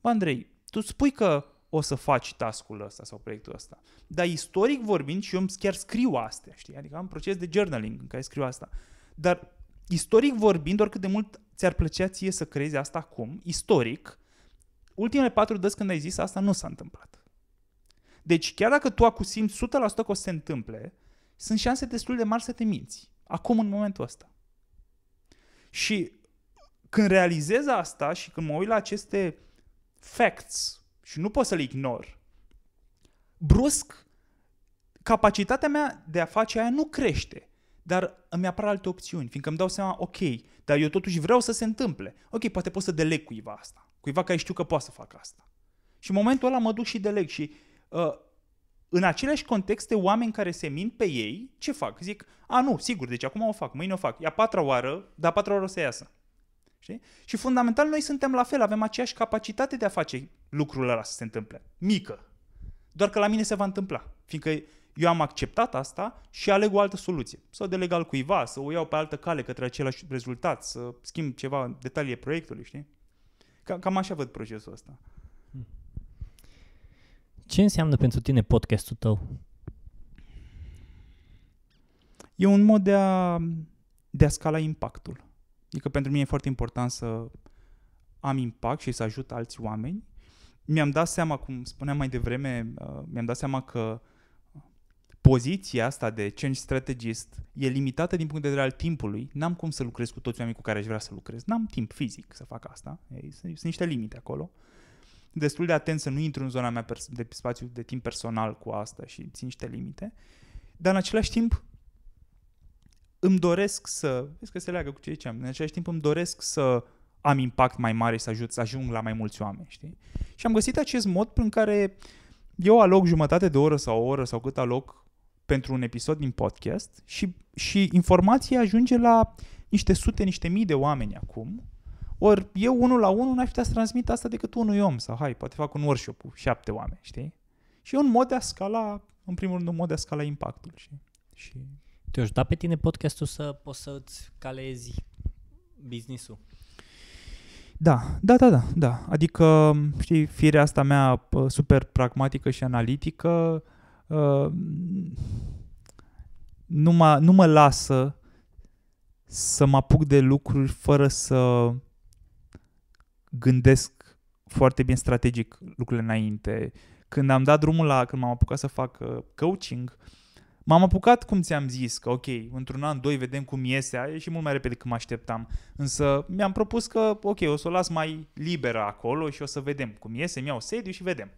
[SPEAKER 2] Andrei, tu spui că o să faci tascul ăsta sau proiectul ăsta. Dar istoric vorbind, și eu chiar scriu astea, știi? Adică am proces de journaling în care scriu asta. Dar istoric vorbind, oricât de mult ți-ar plăcea ție să crezi asta acum, istoric, ultimele patru dăți când ai zis asta nu s-a întâmplat. Deci chiar dacă tu simți 100% că o să se întâmple, sunt șanse destul de mari să te minți. Acum, în momentul ăsta. Și când realizez asta și când mă uit la aceste facts și nu pot să-l ignor, brusc, capacitatea mea de a face aia nu crește. Dar îmi apar alte opțiuni, fiindcă îmi dau seama, ok, dar eu totuși vreau să se întâmple. Ok, poate pot să deleg cuiva asta. Cuiva care știu că poate să facă asta. Și în momentul ăla mă duc și deleg și uh, în aceleași contexte, oameni care se mint pe ei, ce fac? Zic, a, nu, sigur, deci acum o fac, mâine o fac. E a patra oară, dar a patra oară o să iasă. Știi? Și fundamental noi suntem la fel, avem aceeași capacitate de a face lucrul ăla să se întâmple. Mică. Doar că la mine se va întâmpla. Fiindcă eu am acceptat asta și aleg o altă soluție. Să o deleg al cuiva, să o iau pe altă cale către același rezultat, să schimb ceva în detalii proiectului, știi? Cam, cam așa văd procesul ăsta.
[SPEAKER 1] Ce înseamnă pentru tine podcastul tău?
[SPEAKER 2] E un mod de a, de a scala impactul. Adică pentru mine e foarte important să am impact și să ajut alți oameni mi-am dat seama, cum spuneam mai devreme, uh, mi-am dat seama că uh, poziția asta de change strategist e limitată din punct de vedere al timpului. N-am cum să lucrez cu toți oamenii cu care aș vrea să lucrez. N-am timp fizic să fac asta. sunt, niște limite acolo. Destul de atent să nu intru în zona mea de spațiu de timp personal cu asta și țin niște limite. Dar în același timp îmi doresc să, vezi că se leagă cu ce ziceam, în același timp îmi doresc să am impact mai mare să ajut să ajung la mai mulți oameni, știi? Și am găsit acest mod prin care eu aloc jumătate de oră sau o oră sau cât aloc pentru un episod din podcast și, și informația ajunge la niște sute, niște mii de oameni acum, ori eu unul la unul n-aș putea să transmit asta decât unui om sau hai, poate fac un workshop cu șapte oameni, știi? Și e un mod de a scala, în primul rând, un mod de a scala impactul. Și, și... Te-a ajutat pe tine podcastul să
[SPEAKER 1] poți să ți calezi business-ul?
[SPEAKER 2] Da, da, da, da, da. Adică, știi, firea asta mea super pragmatică și analitică uh, nu, mă, nu mă lasă să mă apuc de lucruri fără să gândesc foarte bine strategic lucrurile înainte. Când am dat drumul la, când m-am apucat să fac uh, coaching, uh, M-am apucat, cum ți-am zis, că ok, într-un an, doi, vedem cum iese, e și mult mai repede decât mă așteptam. Însă mi-am propus că, ok, o să o las mai liberă acolo și o să vedem cum iese, mi-au sediu și vedem.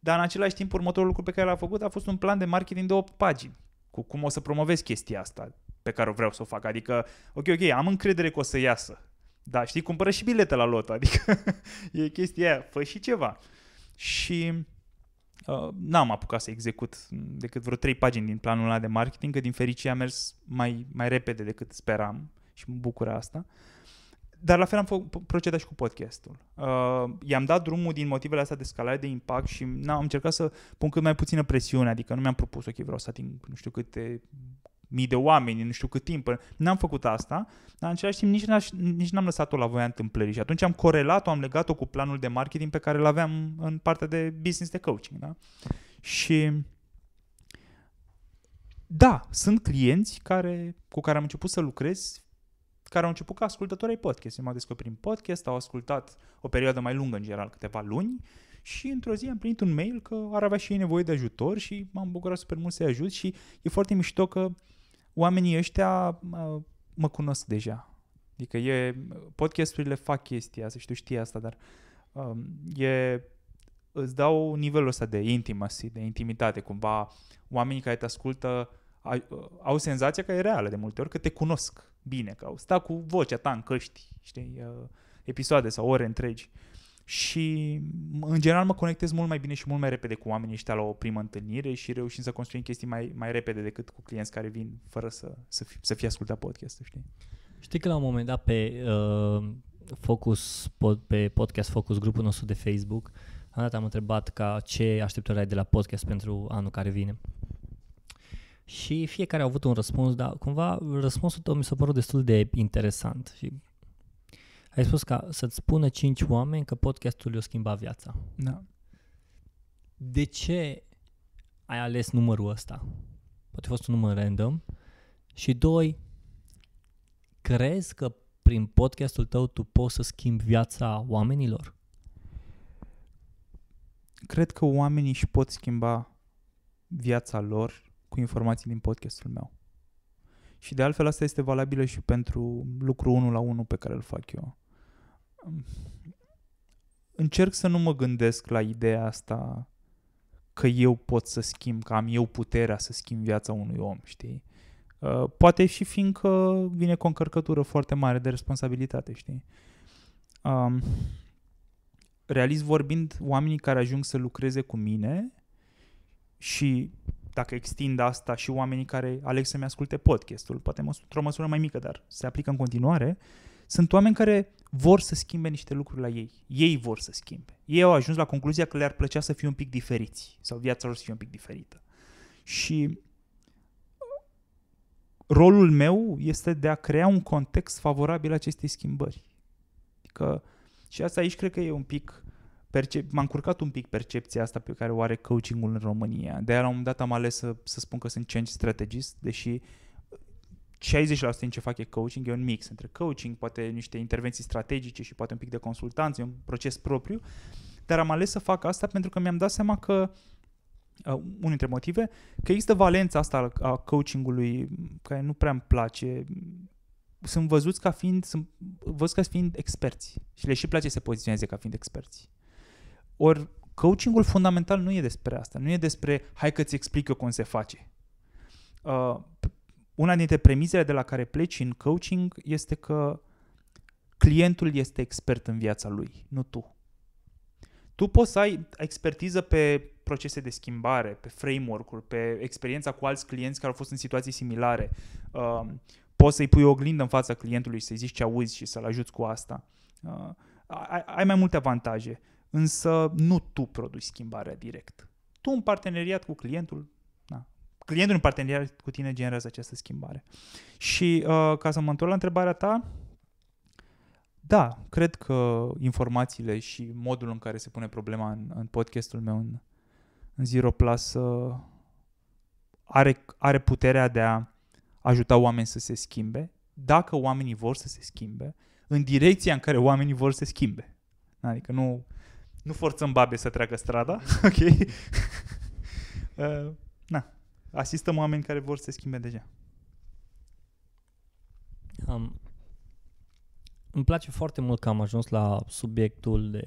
[SPEAKER 2] Dar în același timp, următorul lucru pe care l-a făcut a fost un plan de marketing de 8 pagini, cu cum o să promovez chestia asta pe care o vreau să o fac. Adică, ok, ok, am încredere că o să iasă. Da, știi, cumpără și bilete la lot, adică e chestia aia, fă și ceva. Și Uh, n-am apucat să execut decât vreo trei pagini din planul ăla de marketing, că din fericire a mers mai, mai repede decât speram și mă bucură asta. Dar la fel am procedat și cu podcastul. Uh, i-am dat drumul din motivele astea de scalare de impact și n am încercat să pun cât mai puțină presiune, adică nu mi-am propus, ok, vreau să ating nu știu câte mii de oameni, nu știu cât timp. N-am făcut asta, dar în același timp nici, n-aș, nici n-am lăsat-o la voia întâmplării. Și atunci am corelat-o, am legat-o cu planul de marketing pe care îl aveam în partea de business de coaching. Da? Și da, sunt clienți care, cu care am început să lucrez care au început ca ascultători ai podcast. Eu m-am descoperit podcast, au ascultat o perioadă mai lungă, în general, câteva luni, și într-o zi am primit un mail că ar avea și ei nevoie de ajutor și m-am bucurat super mult să-i ajut și e foarte mișto că oamenii ăștia mă cunosc deja. Adică e, podcasturile fac chestia asta și tu știi asta, dar um, e, îți dau nivelul ăsta de intimacy, de intimitate. Cumva oamenii care te ascultă uh, au senzația că e reală de multe ori, că te cunosc bine, că au stat cu vocea ta în căști, știi, uh, episoade sau ore întregi. Uh, și în general mă conectez mult mai bine și mult mai repede cu oamenii ăștia la o primă întâlnire și reușim să construim chestii mai, mai repede decât cu clienți care vin fără să, să, fi, să fie ascultat podcast știi?
[SPEAKER 1] Știi că la un moment dat pe, uh, focus, pod, pe podcast Focus, grupul nostru de Facebook, am dat am întrebat ca ce așteptări ai de la podcast pentru anul care vine. Și fiecare a avut un răspuns, dar cumva răspunsul tău mi s-a părut destul de interesant și ai spus ca să-ți spună cinci oameni că podcastul le-a schimbat viața. Da. De ce ai ales numărul ăsta? Poate a fost un număr random. Și doi, crezi că prin podcastul tău
[SPEAKER 2] tu poți să schimbi viața oamenilor? Cred că oamenii își pot schimba viața lor cu informații din podcastul meu. Și de altfel asta este valabilă și pentru lucru 1 la 1 pe care îl fac eu încerc să nu mă gândesc la ideea asta că eu pot să schimb, că am eu puterea să schimb viața unui om, știi? Uh, poate și fiindcă vine cu o încărcătură foarte mare de responsabilitate, știi? Um, realist vorbind, oamenii care ajung să lucreze cu mine și dacă extind asta și oamenii care aleg să-mi asculte podcastul, poate într-o măsură mai mică, dar se aplică în continuare, uh, sunt oameni care vor să schimbe niște lucruri la ei. Ei vor să schimbe. Ei au ajuns la concluzia că le-ar plăcea să fie un pic diferiți sau viața lor să fie un pic diferită. Și rolul meu este de a crea un context favorabil acestei schimbări. Adică, și asta aici cred că e un pic percep- m am curcat un pic percepția asta pe care o are coachingul în România. De aia la un moment dat am ales să, să spun că sunt change strategist, deși uh, 60% din ce fac e coaching, e un mix între coaching, poate niște intervenții strategice și poate un pic de consultanță, e un proces propriu, dar am ales să fac asta pentru că mi-am dat seama că Uh, unul dintre motive, că există valența asta a coachingului care nu prea îmi place. Sunt văzuți ca fiind, sunt văzut ca fiind experți și le și place să se poziționeze ca fiind experți. Ori coachingul fundamental nu e despre asta, nu e despre hai că ți explic eu cum se face. Uh, una dintre premizele de la care pleci în coaching este că clientul este expert în viața lui, nu tu. Tu poți să ai expertiză pe procese de schimbare, pe framework-uri, pe experiența cu alți clienți care au fost în situații similare. Uh, poți să-i pui o oglindă în fața clientului și să-i zici ce auzi și să-l ajuți cu asta. Uh, ai, ai mai multe avantaje, însă nu tu produci schimbarea direct. Tu, în parteneriat cu clientul, clientul în parteneriat cu tine generează această schimbare. Și uh, ca să mă întorc la întrebarea ta, da, cred că informațiile și modul în care se pune problema în, în podcastul meu în, în Zero Plus uh, are, are puterea de a ajuta oameni să se schimbe, dacă oamenii vor să se schimbe, în direcția în care oamenii vor să se schimbe. Adică nu, nu forțăm babe să treacă strada, ok? uh, na, asistăm oameni care vor să se schimbe deja. Um, îmi place foarte
[SPEAKER 1] mult că am ajuns la subiectul de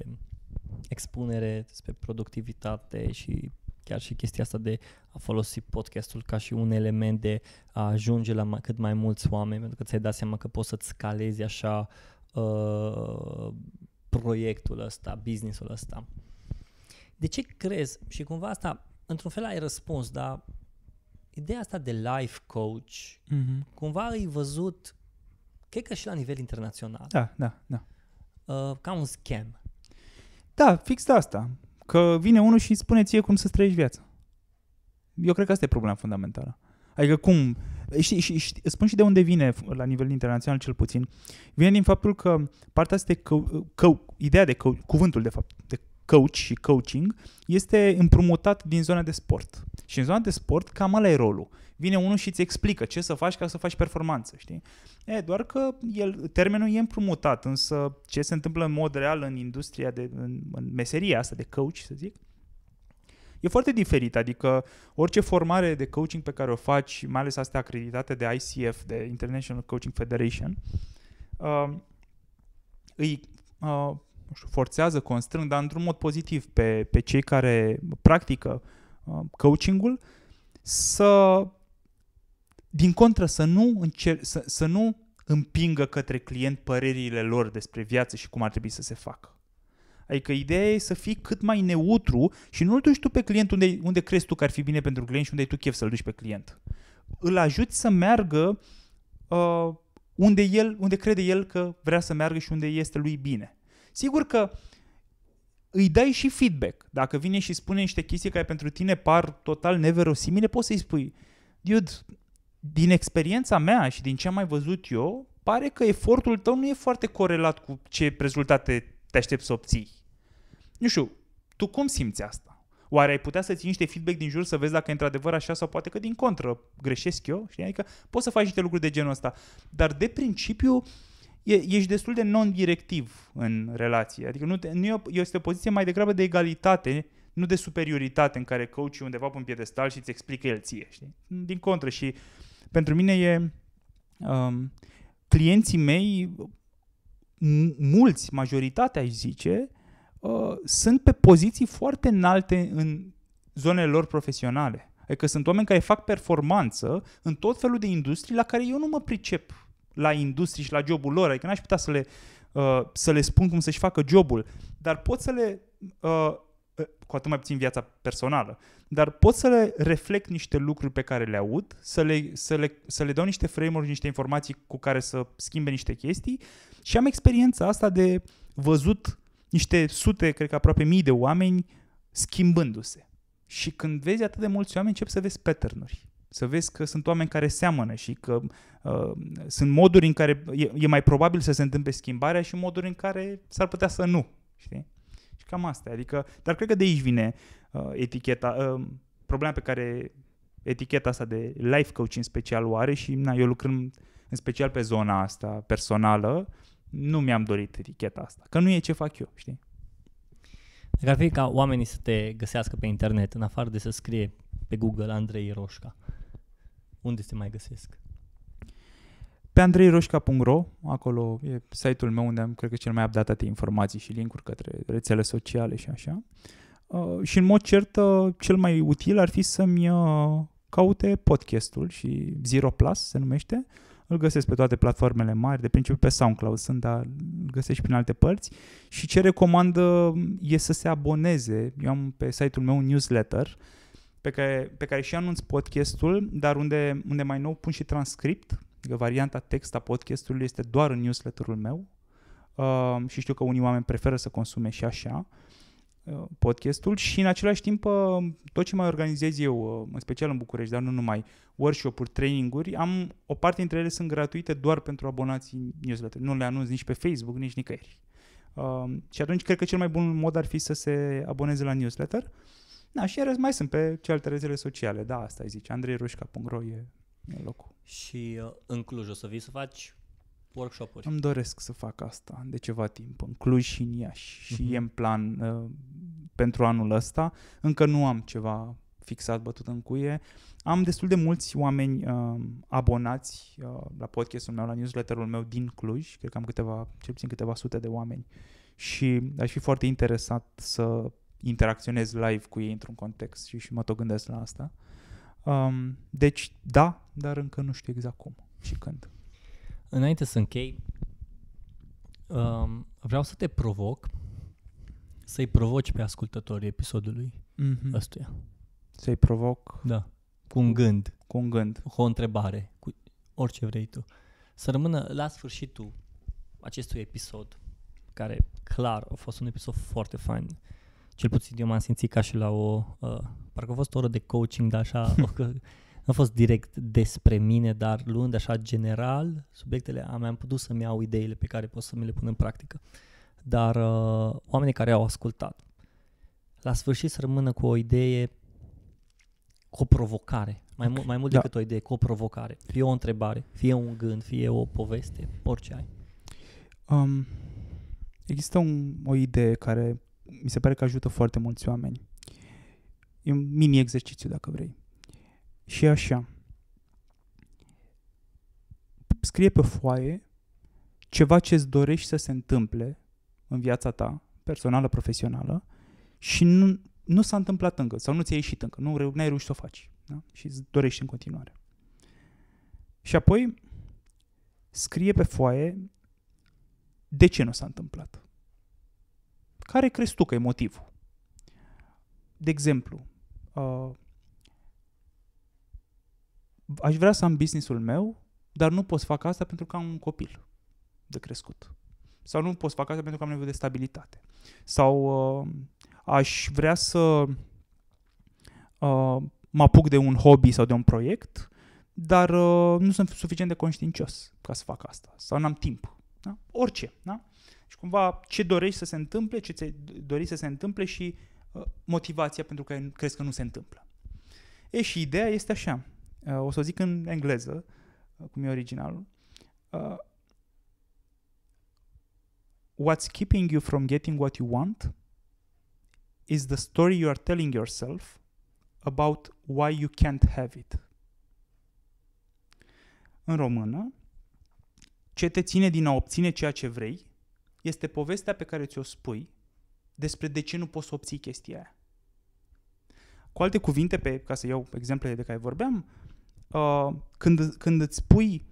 [SPEAKER 1] expunere despre productivitate și chiar și chestia asta de a folosi podcastul ca și un element de a ajunge la mai, cât mai mulți oameni, pentru că ți-ai dat seama că poți să-ți scalezi așa uh, proiectul ăsta, businessul ăsta. De ce crezi, și cumva asta, într-un fel ai răspuns, dar ideea asta de life coach mm-hmm. cumva ai văzut, cred că și la nivel internațional. Da, da, da. Uh, ca un scam.
[SPEAKER 2] Da, fix de asta. Că vine unul și spune ție cum să trăiești viața. Eu cred că asta e problema fundamentală. Adică cum... Și, și, și spun și de unde vine, la nivel internațional cel puțin, vine din faptul că partea asta de cău, cău, ideea de cău, cuvântul de fapt, de coach și coaching, este împrumutat din zona de sport. Și în zona de sport cam ăla e rolul. Vine unul și îți explică ce să faci ca să faci performanță, știi? E, doar că el, termenul e împrumutat, însă ce se întâmplă în mod real în industria, de, în, în meseria asta de coach, să zic, e foarte diferit, adică orice formare de coaching pe care o faci, mai ales astea acreditate de ICF, de International Coaching Federation, uh, îi uh, forțează, constrâng, dar într-un mod pozitiv pe, pe cei care practică Uh, coachingul, să, din contră, să nu, încer- să, să nu împingă către client părerile lor despre viață și cum ar trebui să se facă. Adică ideea e să fii cât mai neutru și nu-l duci tu pe client unde, unde crezi tu că ar fi bine pentru client și unde ai tu chef să-l duci pe client. Îl ajuți să meargă uh, unde, el, unde crede el că vrea să meargă și unde este lui bine. Sigur că uh, îi dai și feedback. Dacă vine și spune niște chestii care pentru tine par total neverosimile, poți să-i spui, dude, din experiența mea și din ce am mai văzut eu, pare că efortul tău nu e foarte corelat cu ce rezultate te aștepți să obții. Nu știu, tu cum simți asta? Oare ai putea să ții niște feedback din jur să vezi dacă e într-adevăr așa sau poate că din contră greșesc eu? Știi? Adică poți să faci niște lucruri de genul ăsta. Dar de principiu, uh, e, ești destul de non-directiv în relație. Adică nu, te, nu e, este o poziție mai degrabă de egalitate, nu de superioritate în care coachii undeva pe un piedestal și îți explică el ție. Știi? Din contră și pentru mine e... Um, clienții mei, mulți, majoritatea aș zice, uh, sunt pe poziții foarte înalte în zonele lor profesionale. Adică sunt oameni care fac performanță în tot felul de industrii la care eu nu mă pricep la industrie și la jobul lor, adică n-aș putea să le, uh, să le spun cum să-și facă jobul, dar pot să le, uh, cu atât mai puțin viața personală, dar pot să le reflect niște lucruri pe care le aud, să le, să le, să le dau niște framework, niște informații cu care să schimbe niște chestii și am experiența asta de văzut niște sute, cred că aproape mii de oameni schimbându-se. Și când vezi atât de mulți oameni, începi să vezi pattern să vezi că sunt oameni care seamănă și că uh, sunt moduri în care e, e mai probabil să se întâmple schimbarea și moduri în care s-ar putea să nu. Știi? Și cam asta. Adică, dar cred că de aici vine uh, eticheta, uh, problema pe care eticheta asta de life coaching special o are și na, eu lucrând în special pe zona asta personală, nu mi-am dorit eticheta asta, că nu e ce fac eu, știi?
[SPEAKER 1] Dacă ar fi ca oamenii să te găsească pe internet, în afară de să scrie pe Google Andrei Roșca, unde se mai găsesc?
[SPEAKER 2] Pe andreiroșca.ro, acolo e site-ul meu unde am, cred că, cel mai updatate informații și link-uri către rețele sociale și așa. Uh, și în mod cert, uh, cel mai util ar fi să-mi uh, caute podcastul și Zero Plus se numește. Îl găsesc pe toate platformele mari, de principiu pe SoundCloud sunt, dar îl găsești prin alte părți. Și ce recomandă? Uh, e să se aboneze. Eu am pe site-ul meu un newsletter uh, pe care, pe care și anunț podcastul, dar unde, unde mai nou pun și transcript, adică varianta text a podcastului este doar în newsletterul meu uh, și știu că unii oameni preferă să consume și așa uh, podcastul și în același timp uh, tot ce mai organizez eu, uh, în special în București, dar nu numai, workshop-uri, traininguri, am o parte dintre ele sunt gratuite doar pentru abonații newsletter. Nu le anunț nici pe Facebook, nici nicăieri. Uh, și atunci cred că cel mai bun mod ar fi să se aboneze la newsletter. Uh, da, și mai sunt pe celelalte rețele sociale, da, asta ai zice. andreiroșca.ro e, e locul.
[SPEAKER 1] Și uh, în Cluj o să vii să faci workshop-uri? Îmi
[SPEAKER 2] doresc să fac asta de ceva timp, în Cluj și în Iași. Uh-huh. Și mhm. e în plan uh, pentru anul ăsta. Încă nu am ceva fixat, bătut în cuie. Am destul de mulți oameni uh, abonați uh, la podcastul meu, la newsletterul meu din Cluj. Cred că am câteva, cel puțin câteva sute de oameni. Și aș fi foarte interesat să interacționez live cu ei într-un context și, și mă tot gândesc la asta. Um, deci, da, dar încă nu știu exact cum și când.
[SPEAKER 1] Înainte să închei, um, vreau să te provoc să-i provoci pe ascultătorii episodului mm-hmm. ăstuia. Să-i provoc? Da. Cu un gând. Cu un gând. Cu o întrebare. Cu orice vrei tu. Să rămână la sfârșitul acestui episod, care clar a fost un episod foarte fain cel puțin eu m-am simțit ca și la o, uh, parcă a fost o oră de coaching, dar așa, nu a fost direct despre mine, dar luând așa general subiectele, am, am putut să-mi iau ideile pe care pot să mi le pun în practică. Dar uh, oamenii care au ascultat, la sfârșit să rămână cu o idee, cu o provocare, mai, mult, mai mult da. decât o idee, cu o provocare. Fie o întrebare, fie un gând, fie o poveste, orice ai.
[SPEAKER 2] Um, există un, o idee care mi se pare că ajută foarte mulți oameni. E un mini exercițiu, dacă vrei. Și așa. Scrie pe foaie ceva ce îți dorești să se întâmple în viața ta, personală, profesională, și nu, nu s-a întâmplat încă sau nu ți-a ieșit încă, nu ai reușit să o faci da? și îți dorești în continuare. Și apoi scrie pe foaie de ce nu s-a întâmplat. Care crezi tu că e motivul? De exemplu, uh, aș vrea să am businessul meu, dar nu pot să fac asta pentru că am un copil de crescut. Sau nu pot să fac asta pentru că am nevoie de stabilitate. Sau uh, aș vrea să uh, mă apuc de un hobby sau de un proiect, dar uh, nu sunt suficient de conștiincios ca să fac asta. Sau n-am timp. Da? Orice. Da? Deci, cumva ce dorești să se întâmple, ce ți dorești să se întâmple și uh, motivația pentru care crezi că nu se întâmplă. E și ideea este așa, uh, o să o zic în engleză, uh, cum e originalul. Uh, what's keeping you from getting what you want is the story you are telling yourself about why you can't have it. În română, ce te ține din a obține ceea ce vrei este povestea pe care ți-o spui despre de ce nu poți obții chestia aia. Cu alte cuvinte, pe, ca să iau exemplele de care vorbeam, uh, când, când îți spui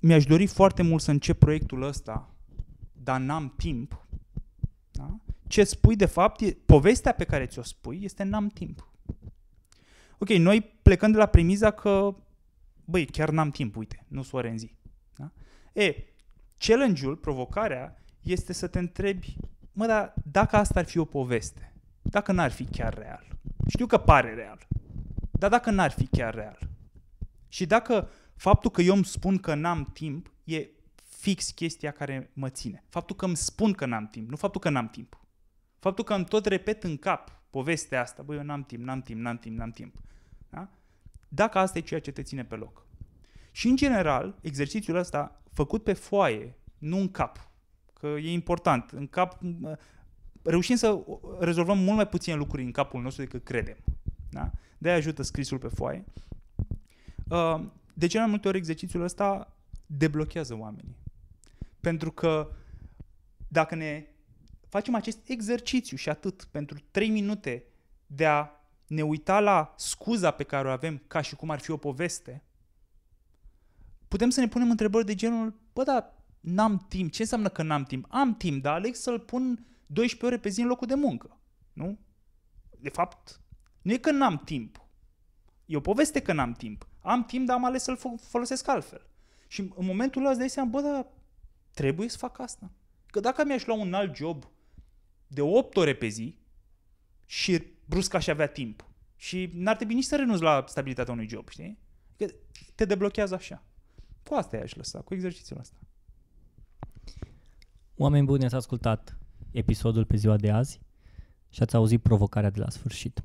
[SPEAKER 2] mi-aș dori foarte mult să încep proiectul ăsta, dar n-am timp, da? ce spui de fapt, e, povestea pe care ți-o spui este n-am timp. Ok, noi plecând de la premiza că, băi, chiar n-am timp, uite, nu soare în zi. Da? E, Challenge-ul, provocarea, este să te întrebi, mă, dar dacă asta ar fi o poveste, dacă n-ar fi chiar real, știu că pare real, dar dacă n-ar fi chiar real și dacă faptul că eu îmi spun că n-am timp e fix chestia care mă ține. Faptul că îmi spun că n-am timp, nu faptul că n-am timp. Faptul că îmi tot repet în cap povestea asta, băi, eu n-am timp, n-am timp, n-am timp, n-am timp. Da? Dacă asta e ceea ce te ține pe loc. Și în general, exercițiul ăsta, făcut pe foaie, nu în cap, că e important, în cap reușim să rezolvăm mult mai puține lucruri în capul nostru decât credem. Da? de ajută scrisul pe foaie. Uh, de cele mai multe ori exercițiul ăsta deblochează oamenii. Pentru că dacă ne facem acest exercițiu și atât pentru 3 minute de a ne uita la scuza pe care o avem ca și cum ar fi o poveste, putem să ne punem întrebări de genul, bă, dar n-am timp. Ce înseamnă că n-am timp? Am timp, dar aleg să-l pun 12 ore pe zi în locul de muncă. Nu? De fapt, nu e că n-am timp. E o poveste că n-am timp. Am timp, dar am ales să-l folosesc altfel. Și în momentul ăla îți dai seama, bă, dar trebuie să fac asta. Că dacă mi-aș lua un alt job de 8 ore pe zi și brusc aș avea timp și n-ar trebui nici să renunț la stabilitatea unui job, știi? Că te deblochează așa. Cu asta i-aș lăsa, cu exercițiul ăsta.
[SPEAKER 1] Oameni buni, ați ascultat episodul pe ziua de azi și ați auzit provocarea de la sfârșit.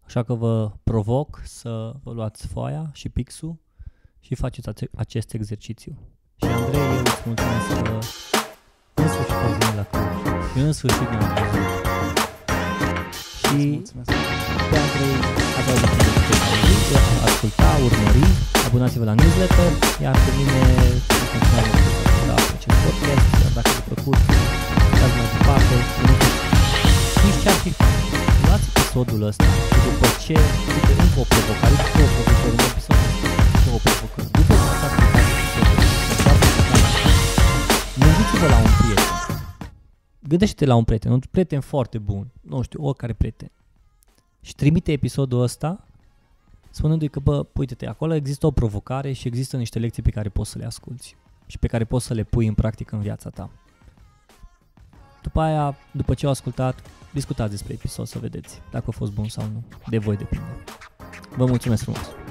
[SPEAKER 1] Așa că vă provoc să vă luați foaia și pixul și faceți acest exercițiu. Și Andrei, eu îți mulțumesc că în sfârșit la tine. Și în sfârșit ne-am Și mulțumesc de a trăi, avea de de asculta, urmări, abonați-vă la newsletter, iar pe mine în continuare la acest podcast, iar dacă vă plăcut, dați mai departe, nu știți ce ar fi luați episodul ăsta și după ce uite încă o provocare, după o provocare, un episod, două provocări, după o provocare, ascultat episodul, vă la un prieten. Gândește-te la un prieten, un prieten foarte bun, nu știu, oricare prieten și trimite episodul ăsta spunându-i că, bă, uite-te, acolo există o provocare și există niște lecții pe care poți să le asculti și pe care poți să le pui în practică în viața ta. După aia, după ce au ascultat, discutați despre episod să vedeți dacă a fost bun sau nu. De voi depinde. Vă mulțumesc frumos!